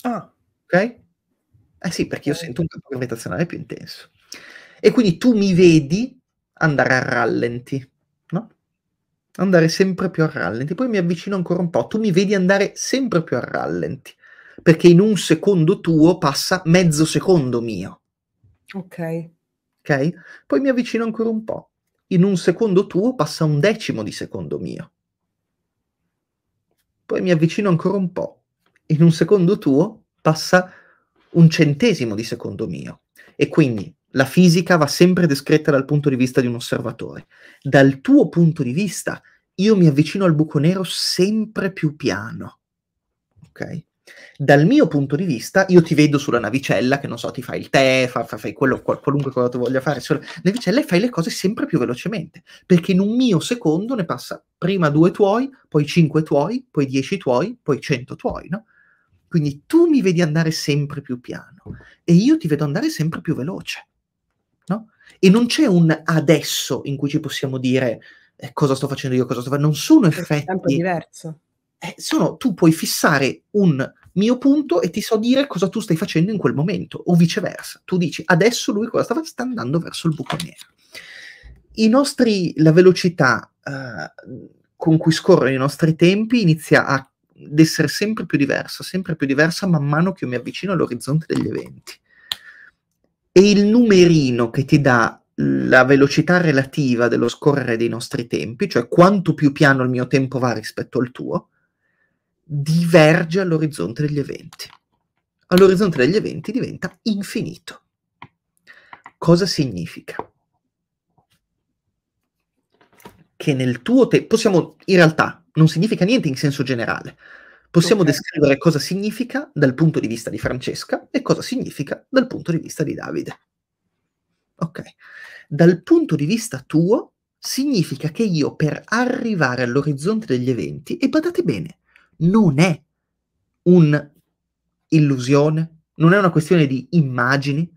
Ah. Ok? Eh sì, perché io sento un campo gravitazionale più intenso. E quindi tu mi vedi andare a rallenti, no? Andare sempre più a rallenti. Poi mi avvicino ancora un po'. Tu mi vedi andare sempre più a rallenti. Perché in un secondo tuo passa mezzo secondo mio. Ok. Ok? Poi mi avvicino ancora un po'. In un secondo tuo passa un decimo di secondo mio poi mi avvicino ancora un po'. In un secondo tuo passa un centesimo di secondo mio. E quindi la fisica va sempre descritta dal punto di vista di un osservatore. Dal tuo punto di vista, io mi avvicino al buco nero sempre più piano. Ok? Dal mio punto di vista, io ti vedo sulla navicella, che non so, ti fai il tè, fa, fa, fai quello, qual, qualunque cosa tu voglia fare sulla navicella e fai le cose sempre più velocemente, perché in un mio secondo ne passa prima due tuoi, poi cinque tuoi, poi dieci tuoi, poi cento tuoi, no? Quindi tu mi vedi andare sempre più piano e io ti vedo andare sempre più veloce, no? E non c'è un adesso in cui ci possiamo dire eh, cosa sto facendo io, cosa sto facendo, non sono effetti... È sempre diverso eh, sono, tu puoi fissare un mio punto e ti so dire cosa tu stai facendo in quel momento, o viceversa. Tu dici, adesso lui cosa sta, sta andando verso il buco nero. I nostri, la velocità uh, con cui scorrono i nostri tempi inizia a, ad essere sempre più diversa, sempre più diversa man mano che io mi avvicino all'orizzonte degli eventi. E il numerino che ti dà la velocità relativa dello scorrere dei nostri tempi, cioè quanto più piano il mio tempo va rispetto al tuo, diverge all'orizzonte degli eventi. All'orizzonte degli eventi diventa infinito. Cosa significa? Che nel tuo tempo, possiamo, in realtà, non significa niente in senso generale. Possiamo okay. descrivere cosa significa dal punto di vista di Francesca e cosa significa dal punto di vista di Davide. Ok. Dal punto di vista tuo significa che io per arrivare all'orizzonte degli eventi, e badate bene, non è un'illusione, non è una questione di immagini,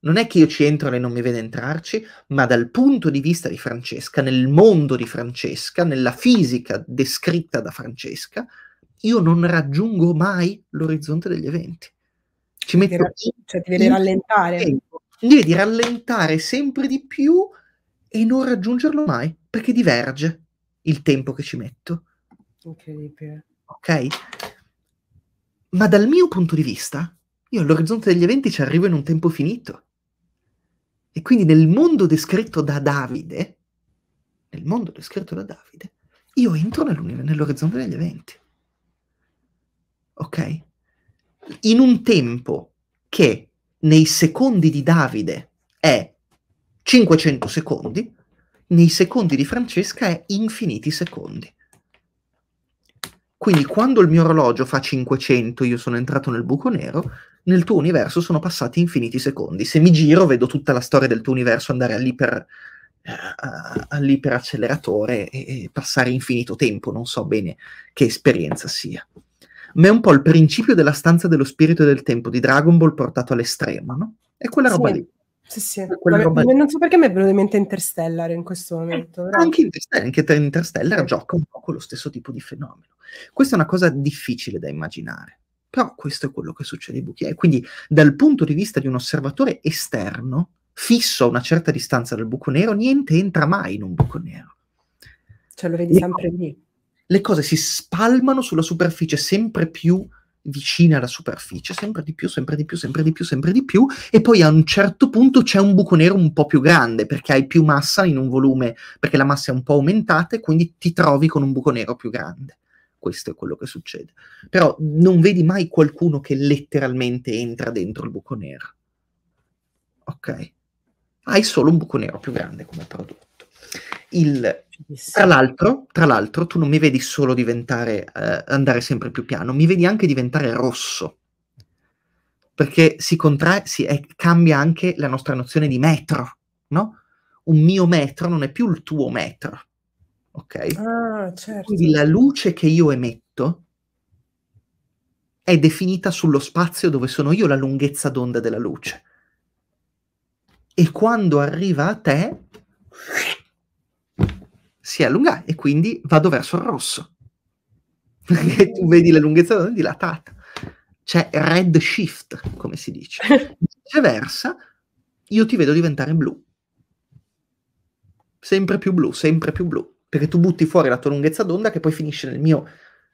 non è che io ci entro e non mi vede entrarci, ma dal punto di vista di Francesca, nel mondo di Francesca, nella fisica descritta da Francesca, io non raggiungo mai l'orizzonte degli eventi. Ci devi metto... Cioè, ti devi rallentare. Tempo. Devi rallentare sempre di più e non raggiungerlo mai, perché diverge il tempo che ci metto. Incredibile ok? Ma dal mio punto di vista, io all'orizzonte degli eventi ci arrivo in un tempo finito. E quindi nel mondo descritto da Davide, nel mondo descritto da Davide, io entro nell'orizzonte degli eventi. Ok? In un tempo che nei secondi di Davide è 500 secondi, nei secondi di Francesca è infiniti secondi. Quindi quando il mio orologio fa 500, io sono entrato nel buco nero, nel tuo universo sono passati infiniti secondi. Se mi giro vedo tutta la storia del tuo universo andare all'iper, uh, all'iperacceleratore e, e passare infinito tempo, non so bene che esperienza sia. Ma è un po' il principio della stanza dello spirito e del tempo di Dragon Ball portato all'estrema, no? È quella roba sì. lì. Sì, sì. Vabbè, roba... Non so perché mi è venuto in mente Interstellar in questo momento. Eh, però... Anche Interstellar, anche Interstellar gioca un po' con lo stesso tipo di fenomeno. Questa è una cosa difficile da immaginare, però questo è quello che succede ai buchi. E eh, quindi dal punto di vista di un osservatore esterno, fisso a una certa distanza dal buco nero, niente entra mai in un buco nero. Cioè lo vedi le sempre lì. Le cose si spalmano sulla superficie sempre più vicina alla superficie, sempre di più, sempre di più, sempre di più, sempre di più, e poi a un certo punto c'è un buco nero un po' più grande perché hai più massa in un volume, perché la massa è un po' aumentata e quindi ti trovi con un buco nero più grande. Questo è quello che succede. Però non vedi mai qualcuno che letteralmente entra dentro il buco nero. Ok? Hai solo un buco nero più grande come prodotto il, tra, l'altro, tra l'altro, tu non mi vedi solo diventare, eh, andare sempre più piano, mi vedi anche diventare rosso, perché si contrae, si, è, cambia anche la nostra nozione di metro, no? Un mio metro non è più il tuo metro, ok? Ah, certo. Quindi la luce che io emetto è definita sullo spazio dove sono io la lunghezza d'onda della luce. E quando arriva a te, si allunga e quindi vado verso il rosso. Perché tu vedi la lunghezza d'onda dilatata. C'è red shift, come si dice. Viceversa, io ti vedo diventare blu. Sempre più blu, sempre più blu. Perché tu butti fuori la tua lunghezza d'onda che poi finisce nel mio,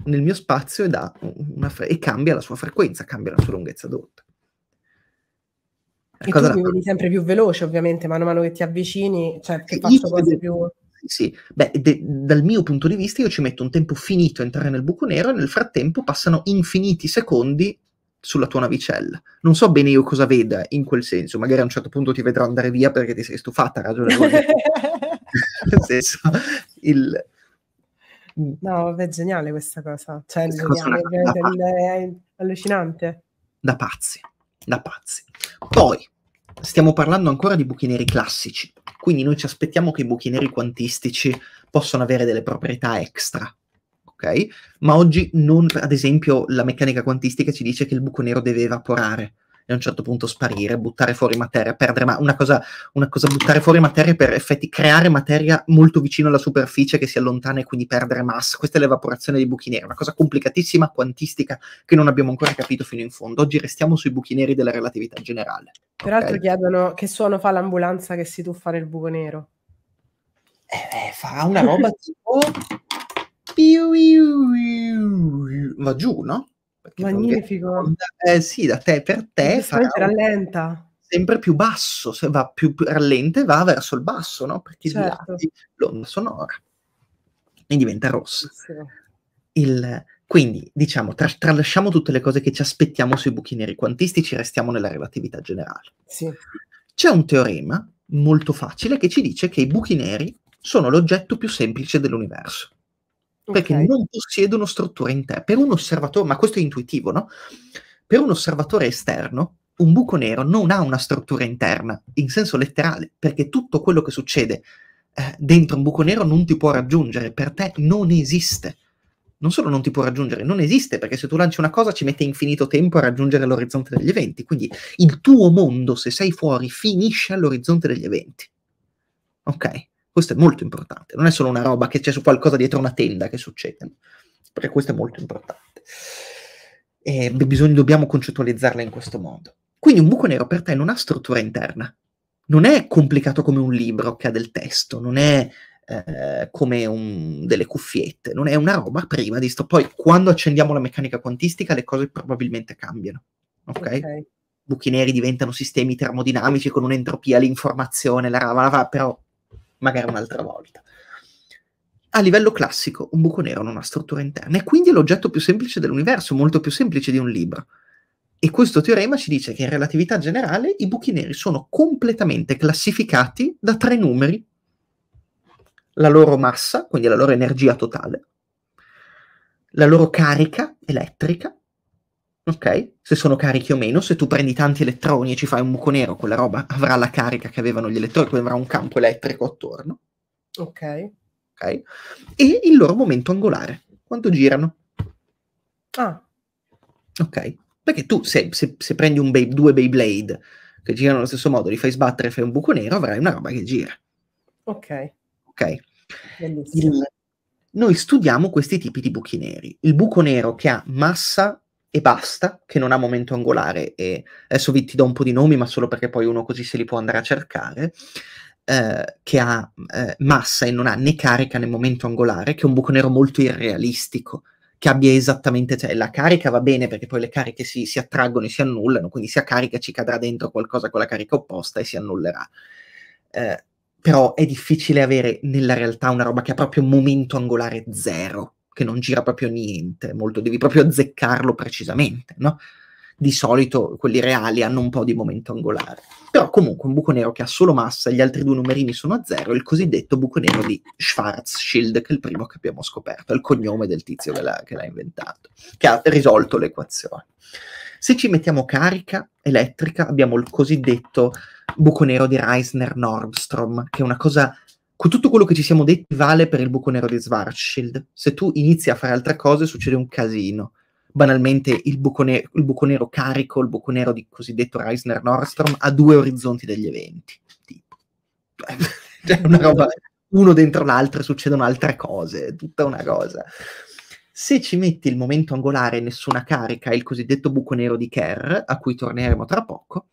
nel mio spazio e, fre- e, cambia la sua frequenza, cambia la sua lunghezza d'onda. E e tu vedi sempre più veloce, ovviamente, mano a mano che ti avvicini, cioè che faccio cose vedo... più sì, beh, de- dal mio punto di vista io ci metto un tempo finito a entrare nel buco nero e nel frattempo passano infiniti secondi sulla tua navicella. Non so bene io cosa veda in quel senso, magari a un certo punto ti vedrò andare via perché ti sei stufata, ragione. Nel senso, il... No, vabbè, è geniale questa cosa. Cioè, questa geniale, cosa è, del, è allucinante. Da pazzi, da pazzi. Poi, stiamo parlando ancora di buchi neri classici, quindi noi ci aspettiamo che i buchi neri quantistici possano avere delle proprietà extra, ok? Ma oggi non, ad esempio, la meccanica quantistica ci dice che il buco nero deve evaporare, e a un certo punto sparire, buttare fuori materia, perdere, ma una cosa, una cosa buttare fuori materia per effetti creare materia molto vicino alla superficie che si allontana e quindi perdere massa. Questa è l'evaporazione dei buchi neri, una cosa complicatissima, quantistica, che non abbiamo ancora capito fino in fondo. Oggi restiamo sui buchi neri della relatività generale. Peraltro okay? chiedono che suono fa l'ambulanza che si tuffa nel buco nero. Eh, fa una roba tipo... Va giù, no? Magnifico. Eh, sì, da te per te. Farà rallenta. Sempre più basso, se va più, più rallente va verso il basso, no? Perché certo. di l'onda sonora e diventa rossa. Sì. Il, quindi, diciamo, tra- tralasciamo tutte le cose che ci aspettiamo sui buchi neri quantistici, restiamo nella relatività generale. Sì. C'è un teorema molto facile che ci dice che i buchi neri sono l'oggetto più semplice dell'universo perché okay. non possiedono struttura interna. Per un osservatore, ma questo è intuitivo, no? Per un osservatore esterno, un buco nero non ha una struttura interna, in senso letterale, perché tutto quello che succede eh, dentro un buco nero non ti può raggiungere, per te non esiste. Non solo non ti può raggiungere, non esiste, perché se tu lanci una cosa ci mette infinito tempo a raggiungere l'orizzonte degli eventi. Quindi il tuo mondo, se sei fuori, finisce all'orizzonte degli eventi. Ok? Questo è molto importante, non è solo una roba che c'è su qualcosa dietro una tenda che succede, perché questo è molto importante. E bisogna, dobbiamo concettualizzarla in questo modo. Quindi un buco nero per te non ha struttura interna, non è complicato come un libro che ha del testo, non è eh, come un, delle cuffiette, non è una roba prima di sto. Poi quando accendiamo la meccanica quantistica le cose probabilmente cambiano, ok? okay. Buchi neri diventano sistemi termodinamici con un'entropia, l'informazione, la rava, la va, però magari un'altra volta. A livello classico, un buco nero non ha struttura interna e quindi è l'oggetto più semplice dell'universo, molto più semplice di un libro. E questo teorema ci dice che in relatività generale i buchi neri sono completamente classificati da tre numeri. La loro massa, quindi la loro energia totale, la loro carica elettrica ok? Se sono carichi o meno, se tu prendi tanti elettroni e ci fai un buco nero, quella roba avrà la carica che avevano gli elettroni, quindi avrà un campo elettrico attorno. Ok. Ok? E il loro momento angolare, quanto girano. Ah. Ok. Perché tu se, se, se prendi un bay, due Beyblade che girano allo stesso modo, li fai sbattere e fai un buco nero, avrai una roba che gira. Ok. Ok. Il, noi studiamo questi tipi di buchi neri. Il buco nero che ha massa e basta, che non ha momento angolare e adesso vi ti do un po' di nomi, ma solo perché poi uno così se li può andare a cercare. Eh, che ha eh, massa e non ha né carica né momento angolare, che è un buco nero molto irrealistico, che abbia esattamente, cioè la carica va bene perché poi le cariche si, si attraggono e si annullano, quindi se ha carica ci cadrà dentro qualcosa con la carica opposta e si annullerà. Eh, però è difficile avere nella realtà una roba che ha proprio momento angolare zero, che non gira proprio niente, molto, devi proprio azzeccarlo precisamente, no? Di solito quelli reali hanno un po' di momento angolare. Però comunque un buco nero che ha solo massa, gli altri due numerini sono a zero, il cosiddetto buco nero di Schwarzschild, che è il primo che abbiamo scoperto, è il cognome del tizio che l'ha, che l'ha inventato, che ha risolto l'equazione. Se ci mettiamo carica elettrica, abbiamo il cosiddetto buco nero di Reisner-Nordstrom, che è una cosa tutto quello che ci siamo detti vale per il buco nero di Schwarzschild. Se tu inizi a fare altre cose succede un casino. Banalmente il buco, ne- il buco nero carico, il buco nero di cosiddetto Reisner-Nordstrom, ha due orizzonti degli eventi. Tipo. cioè una roba, uno dentro l'altro e succedono altre cose, tutta una cosa. Se ci metti il momento angolare nessuna carica, il cosiddetto buco nero di Kerr, a cui torneremo tra poco,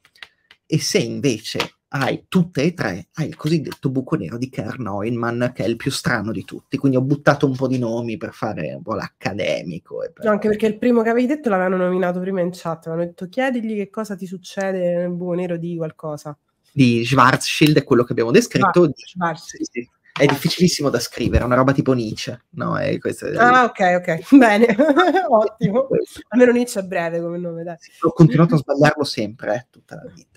e se invece hai tutte e tre, hai il cosiddetto buco nero di Kerr Neumann, che è il più strano di tutti. Quindi ho buttato un po' di nomi per fare un po' l'accademico. Per... No, anche perché il primo che avevi detto l'avevano nominato prima in chat, mi hanno detto chiedigli che cosa ti succede nel buco nero di qualcosa. Di Schwarzschild è quello che abbiamo descritto. Schwarzschild. Sì, sì. È difficilissimo da scrivere, è una roba tipo Nietzsche. No, è questo... Ah, ok, ok, bene, ottimo. Almeno Nietzsche è breve come nome, dai. Sì, ho continuato a sbagliarlo sempre, eh, tutta la vita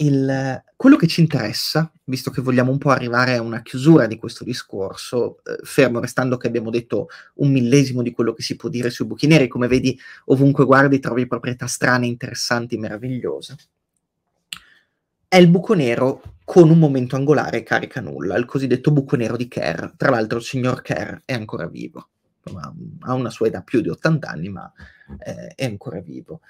il, quello che ci interessa, visto che vogliamo un po' arrivare a una chiusura di questo discorso, eh, fermo restando che abbiamo detto un millesimo di quello che si può dire sui buchi neri, come vedi ovunque guardi trovi proprietà strane, interessanti, meravigliose, è il buco nero con un momento angolare carica nulla, il cosiddetto buco nero di Kerr. Tra l'altro il signor Kerr è ancora vivo, mm, ha una sua età più di 80 anni, ma eh, è ancora vivo.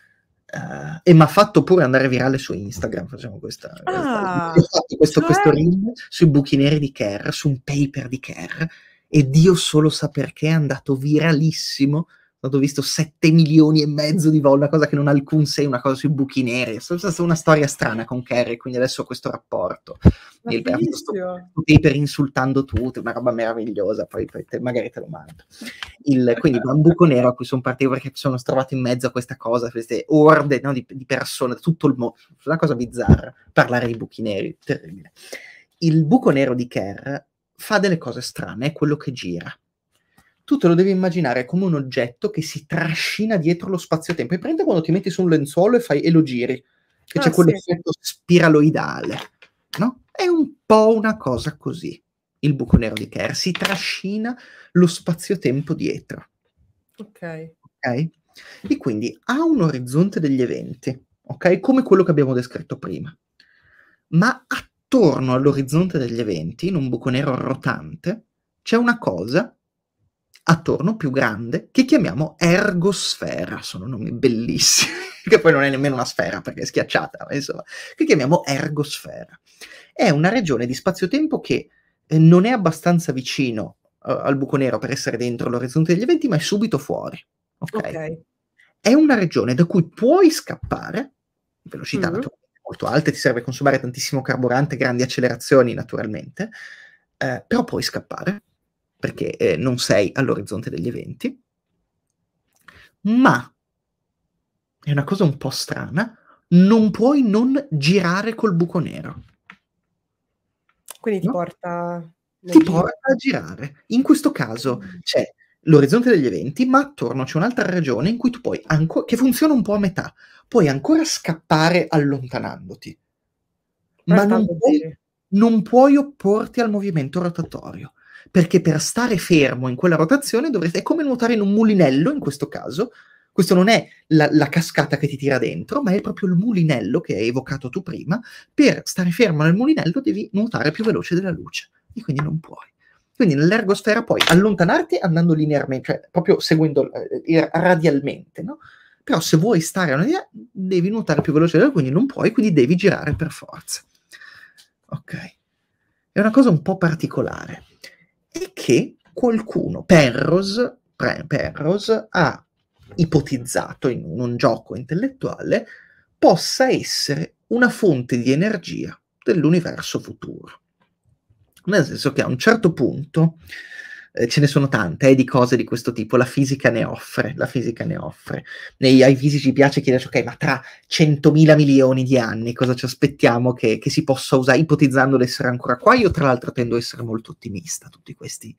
Uh, e mi ha fatto pure andare virale su Instagram. Facciamo questa. Ah, questa questo, cioè... questo ring sui buchi neri di Kerr, su un paper di Kerr, e Dio solo sa perché è andato viralissimo stato visto 7 milioni e mezzo di volte, una cosa che non ha alcun senso, una cosa sui buchi neri. È stata una storia strana con Kerry, quindi adesso ho questo rapporto. Il paper insultando tutti, una roba meravigliosa, poi, poi te, magari te lo mando. Il, quindi un buco nero a cui sono partito perché mi sono trovato in mezzo a questa cosa, queste orde no, di, di, persone da tutto il mondo. Una cosa bizzarra, parlare di buchi neri, terribile. Il buco nero di Kerr fa delle cose strane, è quello che gira tu te lo devi immaginare come un oggetto che si trascina dietro lo spazio-tempo. E prende quando ti metti su un lenzuolo e, fai, e lo giri, che ah, c'è sì. quell'effetto spiraloidale, no? È un po' una cosa così, il buco nero di Kerr. Si trascina lo spazio-tempo dietro. Ok. Ok? E quindi ha un orizzonte degli eventi, ok? Come quello che abbiamo descritto prima. Ma attorno all'orizzonte degli eventi, in un buco nero rotante, c'è una cosa attorno più grande che chiamiamo ergosfera, sono nomi bellissimi, che poi non è nemmeno una sfera perché è schiacciata, ma insomma, che chiamiamo ergosfera. È una regione di spazio-tempo che eh, non è abbastanza vicino uh, al buco nero per essere dentro l'orizzonte degli eventi, ma è subito fuori. Okay? okay. È una regione da cui puoi scappare, velocità mm-hmm. molto alta, ti serve consumare tantissimo carburante, grandi accelerazioni naturalmente, eh, però puoi scappare perché eh, non sei all'orizzonte degli eventi, ma è una cosa un po' strana, non puoi non girare col buco nero. Quindi ti no? porta... Ti porta a girare. In questo caso c'è l'orizzonte degli eventi, ma attorno c'è un'altra regione in cui tu puoi ancora, che funziona un po' a metà, puoi ancora scappare allontanandoti, ma, ma non, puoi, non puoi opporti al movimento rotatorio perché per stare fermo in quella rotazione dovrete, è come nuotare in un mulinello in questo caso, questo non è la, la, cascata che ti tira dentro, ma è proprio il mulinello che hai evocato tu prima, per stare fermo nel mulinello devi nuotare più veloce della luce e quindi non puoi. Quindi nell'ergosfera puoi allontanarti andando linearmente, cioè proprio seguendo eh, eh radialmente, no? Però se vuoi stare a una linea, devi nuotare più veloce della luce, quindi non puoi, quindi devi girare per forza. Ok. È una cosa un po' particolare è che qualcuno, Perros, Perros ha ipotizzato in un gioco intellettuale possa essere una fonte di energia dell'universo futuro. Nel senso che a un certo punto eh, ce ne sono tante eh, di cose di questo tipo, la fisica ne offre, la fisica ne offre. Nei, ai fisici piace chiedersi, ok, ma tra 100.000 milioni di anni cosa ci aspettiamo che, che si possa usare, ipotizzando l'essere ancora qua? Io tra l'altro tendo a essere molto ottimista, tutti questi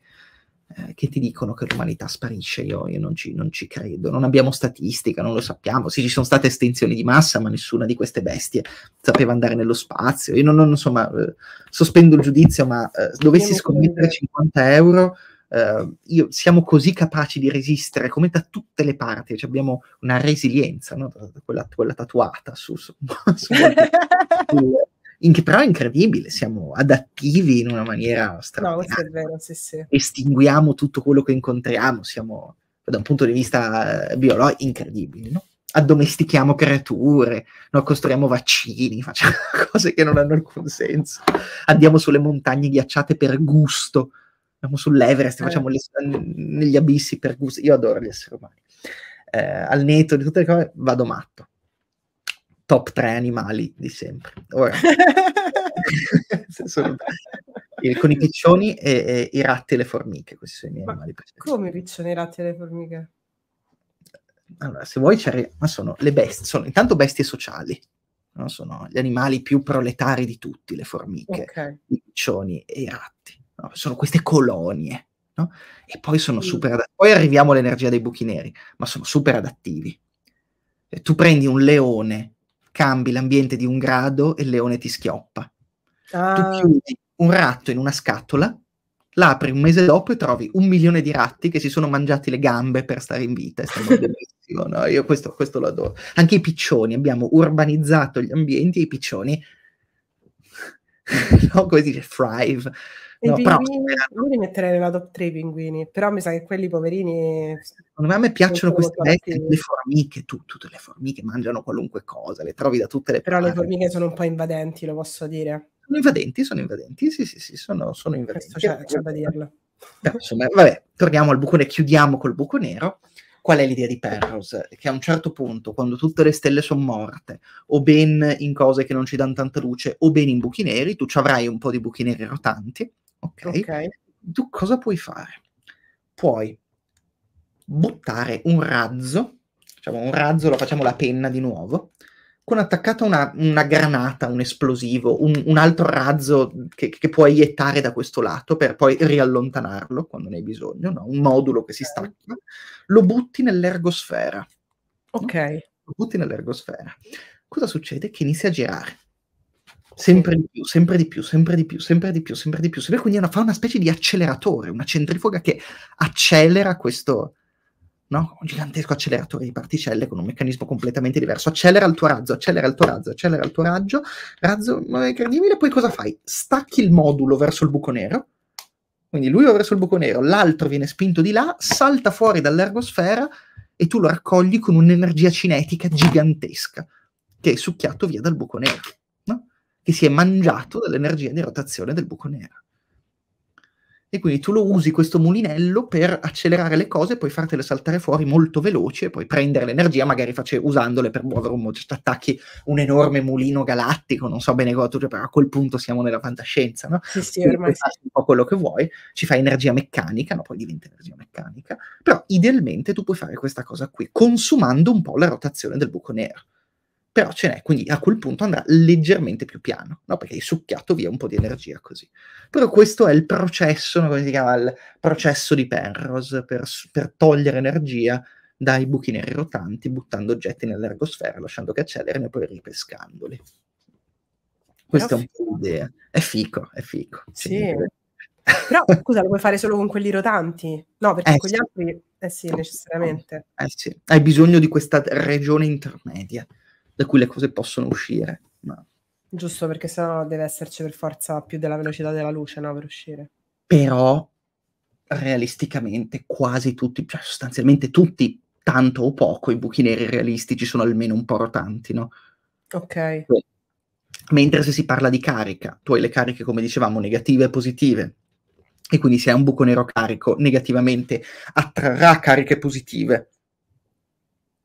eh, che ti dicono che l'umanità sparisce, io, io non, ci, non, ci, credo, non abbiamo statistica, non lo sappiamo, sì ci sono state estinzioni di massa, ma nessuna di queste bestie sapeva andare nello spazio, io non, non insomma, eh, sospendo il giudizio, ma eh, dovessi scommettere 50 euro eh, io, siamo così capaci di resistere come da tutte le parti, cioè abbiamo una resilienza, no? quella, quella, tatuata su, su, su, su in che però è incredibile, siamo adattivi in una maniera straordinaria. No, è vero, sì, sì. Estinguiamo tutto quello che incontriamo, siamo da un punto di vista eh, biologico incredibili, no? Addomestichiamo creature, no? costruiamo vaccini, facciamo cose che non hanno alcun senso. Andiamo sulle montagne ghiacciate per gusto, andiamo sull'Everest, eh. facciamo le, negli abissi per gusto. Io adoro gli esseri umani. Eh, al netto di tutte le cose, vado matto. Top 3 animali di sempre. Ora, sono... con i piccioni e, e, i ratti e le formiche, questi sono i miei Ma animali Come i piccioni, i ratti e le formiche? Allora, se vuoi c'è... arriviamo, sono le bestie, sono intanto bestie sociali, no? sono gli animali più proletari di tutti, le formiche, okay. i piccioni e i ratti no? sono queste colonie, no? e poi sono super adattivi. Poi arriviamo all'energia dei buchi neri, ma sono super adattivi. E tu prendi un leone, cambi l'ambiente di un grado e il leone ti schioppa. Ah. Tu chiudi un ratto in una scatola, l'apri un mese dopo e trovi un milione di ratti che si sono mangiati le gambe per stare in vita. È stato bellissimo, no? Io questo, questo lo adoro. Anche i piccioni, abbiamo urbanizzato gli ambienti e i piccioni no? come si dice, thrive, No, i pinguini, però... li metterei nella top 3 i pinguini, però mi sa che quelli poverini... Secondo me a me piacciono queste vecchie, le formiche, tu, tutte le formiche mangiano qualunque cosa, le trovi da tutte le parti. Però le formiche sono un po' invadenti, lo posso dire. Sono invadenti, sono invadenti, sì sì sì, sono, sono invadenti. Questo c'è, c'è da dirlo. Però, insomma, vabbè, torniamo al buco nero, chiudiamo col buco nero. Qual è l'idea di Perros? Che a un certo punto, quando tutte le stelle sono morte, o ben in cose che non ci danno tanta luce, o ben in buchi neri, tu ci avrai un po' di buchi neri rotanti, ok? Tu cosa puoi fare? Puoi buttare un razzo, diciamo un razzo, lo facciamo la penna di nuovo, con attaccata una, una granata, un esplosivo, un, un altro razzo che, che, puoi iettare da questo lato per poi riallontanarlo quando ne hai bisogno, no? un modulo che si stacca, lo butti nell'ergosfera. Ok. No? Lo butti nell'ergosfera. Cosa succede? Che inizia a girare sempre sì. di più, sempre di più, sempre di più, sempre di più, sempre di più. Se quindi una, fa una specie di acceleratore, una centrifuga che accelera questo no? un gigantesco acceleratore di particelle con un meccanismo completamente diverso. Accelera il tuo razzo, accelera il tuo razzo, accelera il tuo raggio, razzo non è incredibile. Poi cosa fai? Stacchi il modulo verso il buco nero. Quindi lui va verso il buco nero, l'altro viene spinto di là, salta fuori dall'ergosfera e tu lo raccogli con un'energia cinetica gigantesca che è succhiato via dal buco nero che si è mangiato dall'energia di rotazione del buco nero. E quindi tu lo usi questo mulinello per accelerare le cose, poi fartele saltare fuori molto veloce, poi prendere l'energia, magari face, usandole per muovere un motore. Cioè, attacchi un enorme mulino galattico, non so bene cosa tu, però a quel punto siamo nella fantascienza, no? Sì, sì, quindi ormai. Fai un po' quello che vuoi, ci fai energia meccanica, no? Poi diventa energia meccanica. Però idealmente tu puoi fare questa cosa qui, consumando un po' la rotazione del buco nero però ce n'è, quindi a quel punto andrà leggermente più piano, no? perché hai succhiato via un po' di energia così. Però questo è il processo, come si chiama, il processo di Penrose per, per togliere energia dai buchi neri rotanti, buttando oggetti nell'ergosfera, lasciando che accelerino e poi ripescandoli. Questa però è un po' l'idea. È fico, è fico. Sì. Però scusa, lo puoi fare solo con quelli rotanti? No, perché eh, con gli altri, eh sì, necessariamente. Eh sì, hai bisogno di questa regione intermedia da cui le cose possono uscire. Ma... Giusto, perché sennò deve esserci per forza più della velocità della luce no, per uscire. Però realisticamente quasi tutti, cioè sostanzialmente tutti, tanto o poco, i buchi neri realistici sono almeno un po' rotanti, no? Ok. Mentre se si parla di carica, tu hai le cariche, come dicevamo, negative e positive, e quindi se hai un buco nero carico, negativamente attrarrà cariche positive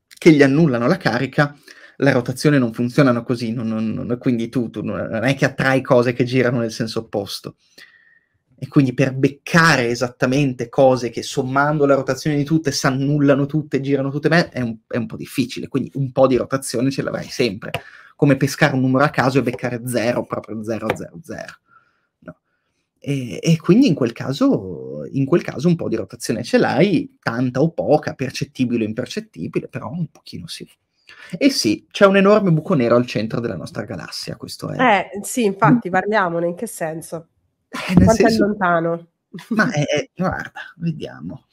che gli annullano la carica, la rotazione non funziona così, non, non, quindi tu, tu, non è che attrai cose che girano nel senso opposto. E quindi per beccare esattamente cose che sommando la rotazione di tutte s'annullano tutte, girano tutte, beh, è un, è un po' difficile, quindi un po' di rotazione ce l'avrai sempre. Come pescare un numero a caso e beccare 0, proprio 0, 0, 0. E, e, quindi in quel, caso, in quel caso un po' di rotazione ce l'hai, tanta o poca, percettibile o impercettibile, però un pochino sì. E sì, c'è un enorme buco nero al centro della nostra galassia, questo è. Eh, sì, infatti, parliamone, in che senso? Eh, nel Quanto senso... è lontano? Ma è, eh, eh, guarda, vediamo.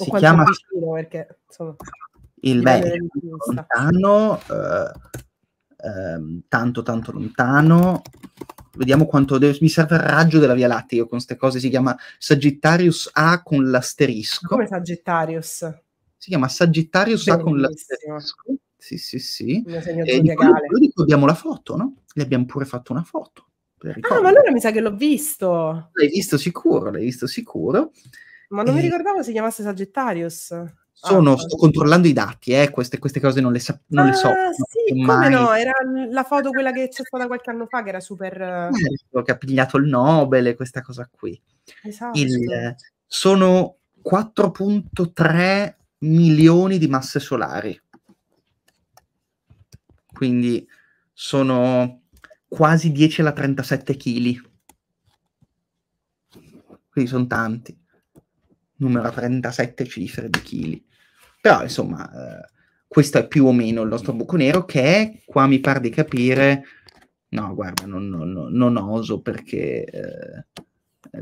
O si chiama... Vicino, perché, insomma, il bene lontano, eh, eh, tanto tanto lontano, vediamo quanto deve, mi serve il raggio della Via Lattea con queste cose, si chiama Sagittarius A con l'asterisco. Come Sagittarius? Si chiama Sagittarius A con l'asterisco. Sì, sì, sì. E di quello, di cui abbiamo la foto, no? Le abbiamo pure fatto una foto. Ah, ma allora mi sa che l'ho visto. L'hai visto sicuro, l'hai visto sicuro. Ma non e... mi eh. ricordavo si chiamasse Sagittarius. Sono, ah, sto controllando i dati, eh, queste, queste, cose non le, sa- non ah, le so. Ah, sì, come no, era la foto quella che c'è stata qualche anno fa che era super... Eh, certo, che ha pigliato il Nobel, questa cosa qui. Esatto. Il, sono 4.3 milioni di masse solari quindi sono quasi 10 alla 37 kg. Quindi sono tanti. Numero 37 cifre di chili. Però insomma, eh, questo è più o meno il nostro buco nero che è, qua mi pare di capire, no guarda, non, non, non oso perché, eh,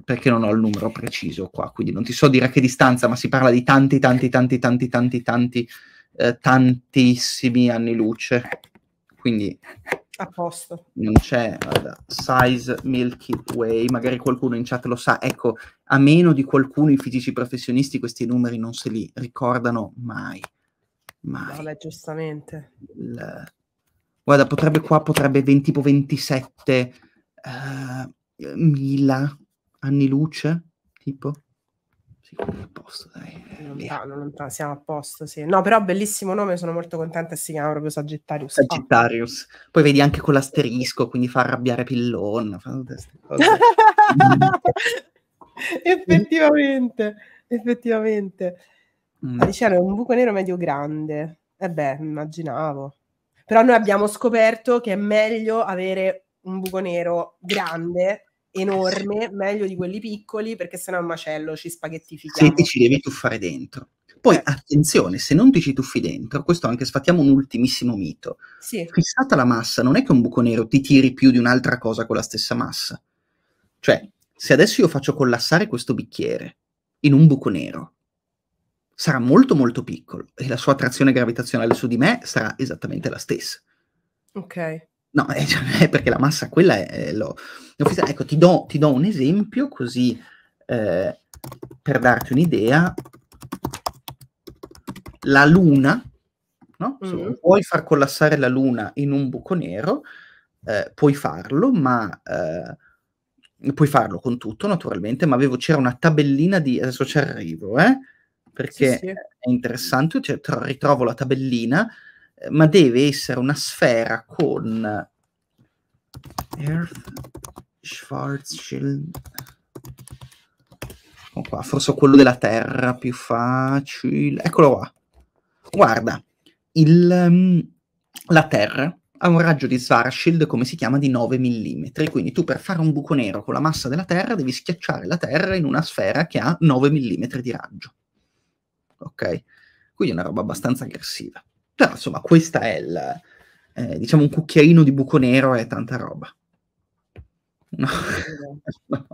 perché non ho il numero preciso qua, quindi non ti so dire a che distanza, ma si parla di tanti, tanti, tanti, tanti, tanti, tanti, eh, tantissimi anni luce quindi a posto. Non c'è guarda, size Milky Way, magari qualcuno in chat lo sa. Ecco, a meno di qualcuno i fisici professionisti questi numeri non se li ricordano mai. Mai. Vabbè, giustamente. Il... Guarda, potrebbe qua, potrebbe 20, tipo 27 uh, eh, mila anni luce, tipo. Sicuro a posto, dai. Eh, lontano, lontano, siamo a posto, sì. No, però bellissimo nome, sono molto contenta, si chiama proprio Sagittarius. Ah. Sagittarius. Ah. Poi vedi anche con l'asterisco, quindi fa arrabbiare Pillon, fa tutte queste cose. effettivamente, effettivamente. Mm. La un buco nero medio grande. E eh beh, immaginavo. Però noi abbiamo scoperto che è meglio avere un buco nero grande enorme, meglio di quelli piccoli, perché sennò è un macello, ci spaghettifichiamo. Se ci devi tuffare dentro. Poi certo. attenzione, se non ti ci tuffi dentro, questo anche sfattiamo un ultimissimo mito. Sì. Fissata la massa, non è che un buco nero ti tiri più di un'altra cosa con la stessa massa. Cioè, se adesso io faccio collassare questo bicchiere in un buco nero, sarà molto molto piccolo e la sua attrazione gravitazionale su di me sarà esattamente la stessa. Ok. No, è, eh, cioè, perché la massa quella è... è lo, ecco, ti do, ti do, un esempio così eh, per darti un'idea. La Luna, no? Mm. vuoi far collassare la Luna in un buco nero, eh, puoi farlo, ma... Eh, puoi farlo con tutto naturalmente, ma avevo, c'era una tabellina di, adesso ci arrivo, eh? perché sì, sì. è interessante, cioè, ritrovo la tabellina eh, ma deve essere una sfera con Earth Schwarzschild. Ecco qua, forse quello della Terra più facile. Eccolo qua. Guarda, il, um, la Terra ha un raggio di Schwarzschild, come si chiama, di 9 mm. Quindi tu per fare un buco nero con la massa della Terra devi schiacciare la Terra in una sfera che ha 9 mm di raggio. Ok? Quindi è una roba abbastanza aggressiva. Però insomma, questa è il, eh, diciamo un cucchiaino di buco nero e tanta roba. No. no.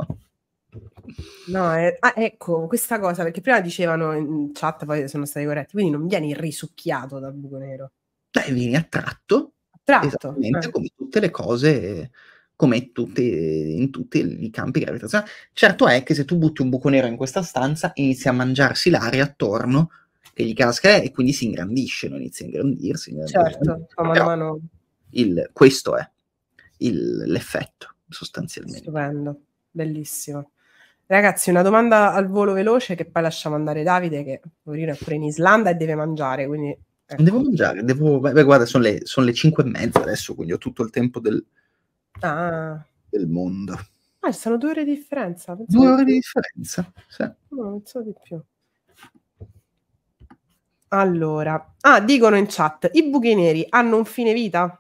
No, eh, ah, ecco, questa cosa, perché prima dicevano in chat, poi sono stati corretti, quindi non vieni risucchiato dal buco nero. Dai, vieni attratto. Attratto. Eh. come tutte le cose, come tutte, in tutti i campi gravitazionali. Certo è che se tu butti un buco nero in questa stanza, inizia a mangiarsi l'aria attorno, che gli casca e quindi si ingrandisce, non inizia a ingrandirsi. Ingrandire. Certo, mano mano. Il, questo è il, l'effetto sostanzialmente. Stupendo, bellissimo. Ragazzi, una domanda al volo veloce che poi lasciamo andare Davide, che poverino è pure in Islanda e deve mangiare, quindi... Ecco. Devo mangiare, devo... Beh, guarda, sono le, sono le 5 e mezza adesso, quindi ho tutto il tempo del, ah. del mondo. Ah, sono due ore di differenza. Due ore di differenza, sì. No, non so di più. Allora, ah, dicono in chat, i buchi neri hanno un fine vita?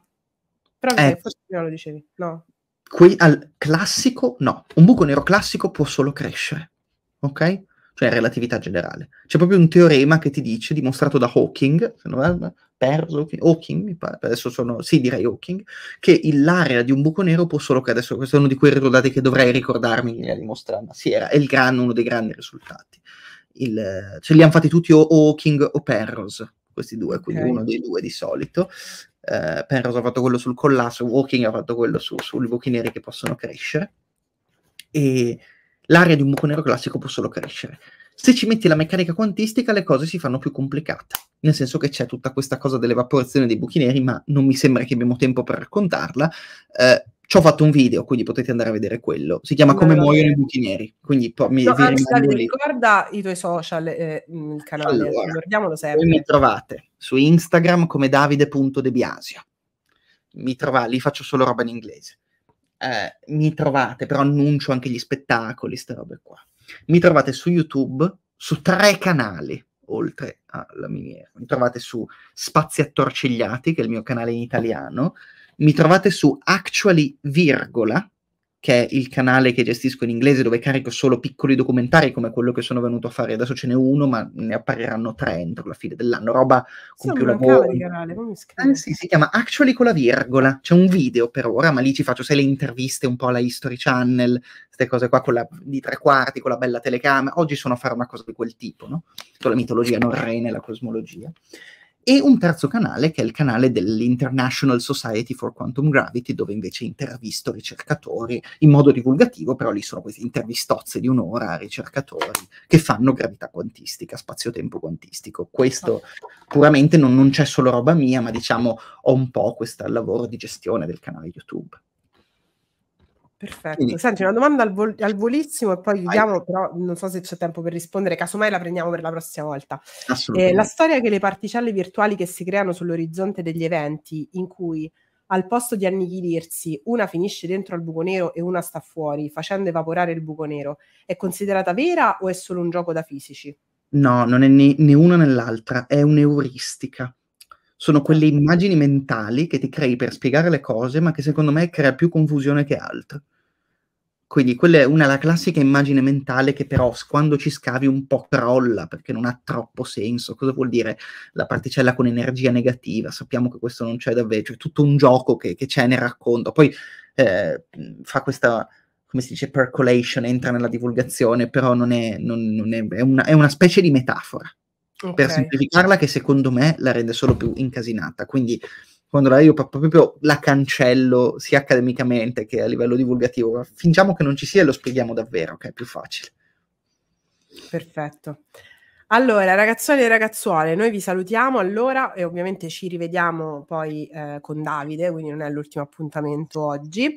Però eh, forse prima lo dicevi, no. Qui al classico, no. Un buco nero classico può solo crescere, ok? Cioè relatività generale. C'è proprio un teorema che ti dice, dimostrato da Hawking, se non vado, perso, Hawking, mi pare, adesso sono, sì direi Hawking, che l'area di un buco nero può solo crescere. adesso Questo è uno di quei risultati che dovrei ricordarmi nella ma Sì, era il gran, uno dei grandi risultati il, ce li hanno fatti tutti o, o King o Penrose, questi due, quindi okay. uno dei due di solito. Uh, Penrose ha fatto quello sul collasso, Walking ha fatto quello su, sui buchi neri che possono crescere. E l'area di un buco nero classico può solo crescere. Se ci metti la meccanica quantistica, le cose si fanno più complicate, nel senso che c'è tutta questa cosa dell'evaporazione dei buchi neri, ma non mi sembra che abbiamo tempo per raccontarla. eh, ci ho fatto un video, quindi potete andare a vedere quello. Si chiama Come allora, muoiono i buchi neri. Quindi po- mi, no, anzi, dai, ricorda i tuoi social, eh, mm, il canale, allora, ricordiamolo sempre. Mi trovate su Instagram come davide.debiasio. Mi trovate, lì faccio solo roba in inglese. Eh, mi trovate, però annuncio anche gli spettacoli, queste robe qua. Mi trovate su YouTube, su tre canali, oltre alla miniera. Mi trovate su Spazi Attorcigliati, che è il mio canale in italiano, mi trovate su Actually Virgola, che è il canale che gestisco in inglese dove carico solo piccoli documentari come quello che sono venuto a fare. Adesso ce n'è uno, ma ne appariranno tre entro la fine dell'anno. Roba con più lavoro. Canale, eh, sì, si chiama Actually con la virgola. C'è un video per ora, ma lì ci faccio se le interviste un po' alla History Channel, queste cose qua la, di tre quarti, con la bella telecamera. Oggi sono a fare una cosa di quel tipo, no? Con la mitologia norrena e la cosmologia e un terzo canale che è il canale dell'International Society for Quantum Gravity, dove invece intervisto ricercatori in modo divulgativo, però lì sono queste intervistozze di un'ora a ricercatori che fanno gravità quantistica, spazio-tempo quantistico. Questo ah. puramente non, non c'è solo roba mia, ma diciamo ho un po' questo lavoro di gestione del canale YouTube. Perfetto. Quindi. Senti, una domanda al, vol- al volissimo e poi chiudiamo, però non so se c'è tempo per rispondere, casomai la prendiamo per la prossima volta. Eh, la storia che le particelle virtuali che si creano sull'orizzonte degli eventi, in cui al posto di annichilirsi una finisce dentro al buco nero e una sta fuori, facendo evaporare il buco nero, è considerata vera o è solo un gioco da fisici? No, non è né, né una né l'altra, è un'euristica sono certo. quelle immagini mentali che ti crei per spiegare le cose, ma che secondo me crea più confusione che altro. Quindi quella è una la classica immagine mentale che però quando ci scavi un po' crolla perché non ha troppo senso. Cosa vuol dire la particella con energia negativa? Sappiamo che questo non c'è davvero, è tutto un gioco che, che c'è nel racconto. Poi eh, fa questa, come si dice, percolation, entra nella divulgazione, però non è, non, non è, è, una, è una specie di metafora okay. per semplificarla che secondo me la rende solo più incasinata. Quindi quando la io proprio la cancello sia accademicamente che a livello divulgativo. Fingiamo che non ci sia e lo spieghiamo davvero, che è più facile. Perfetto. Allora, ragazzoli e ragazzuole, noi vi salutiamo allora e ovviamente ci rivediamo poi eh, con Davide, quindi non è l'ultimo appuntamento oggi.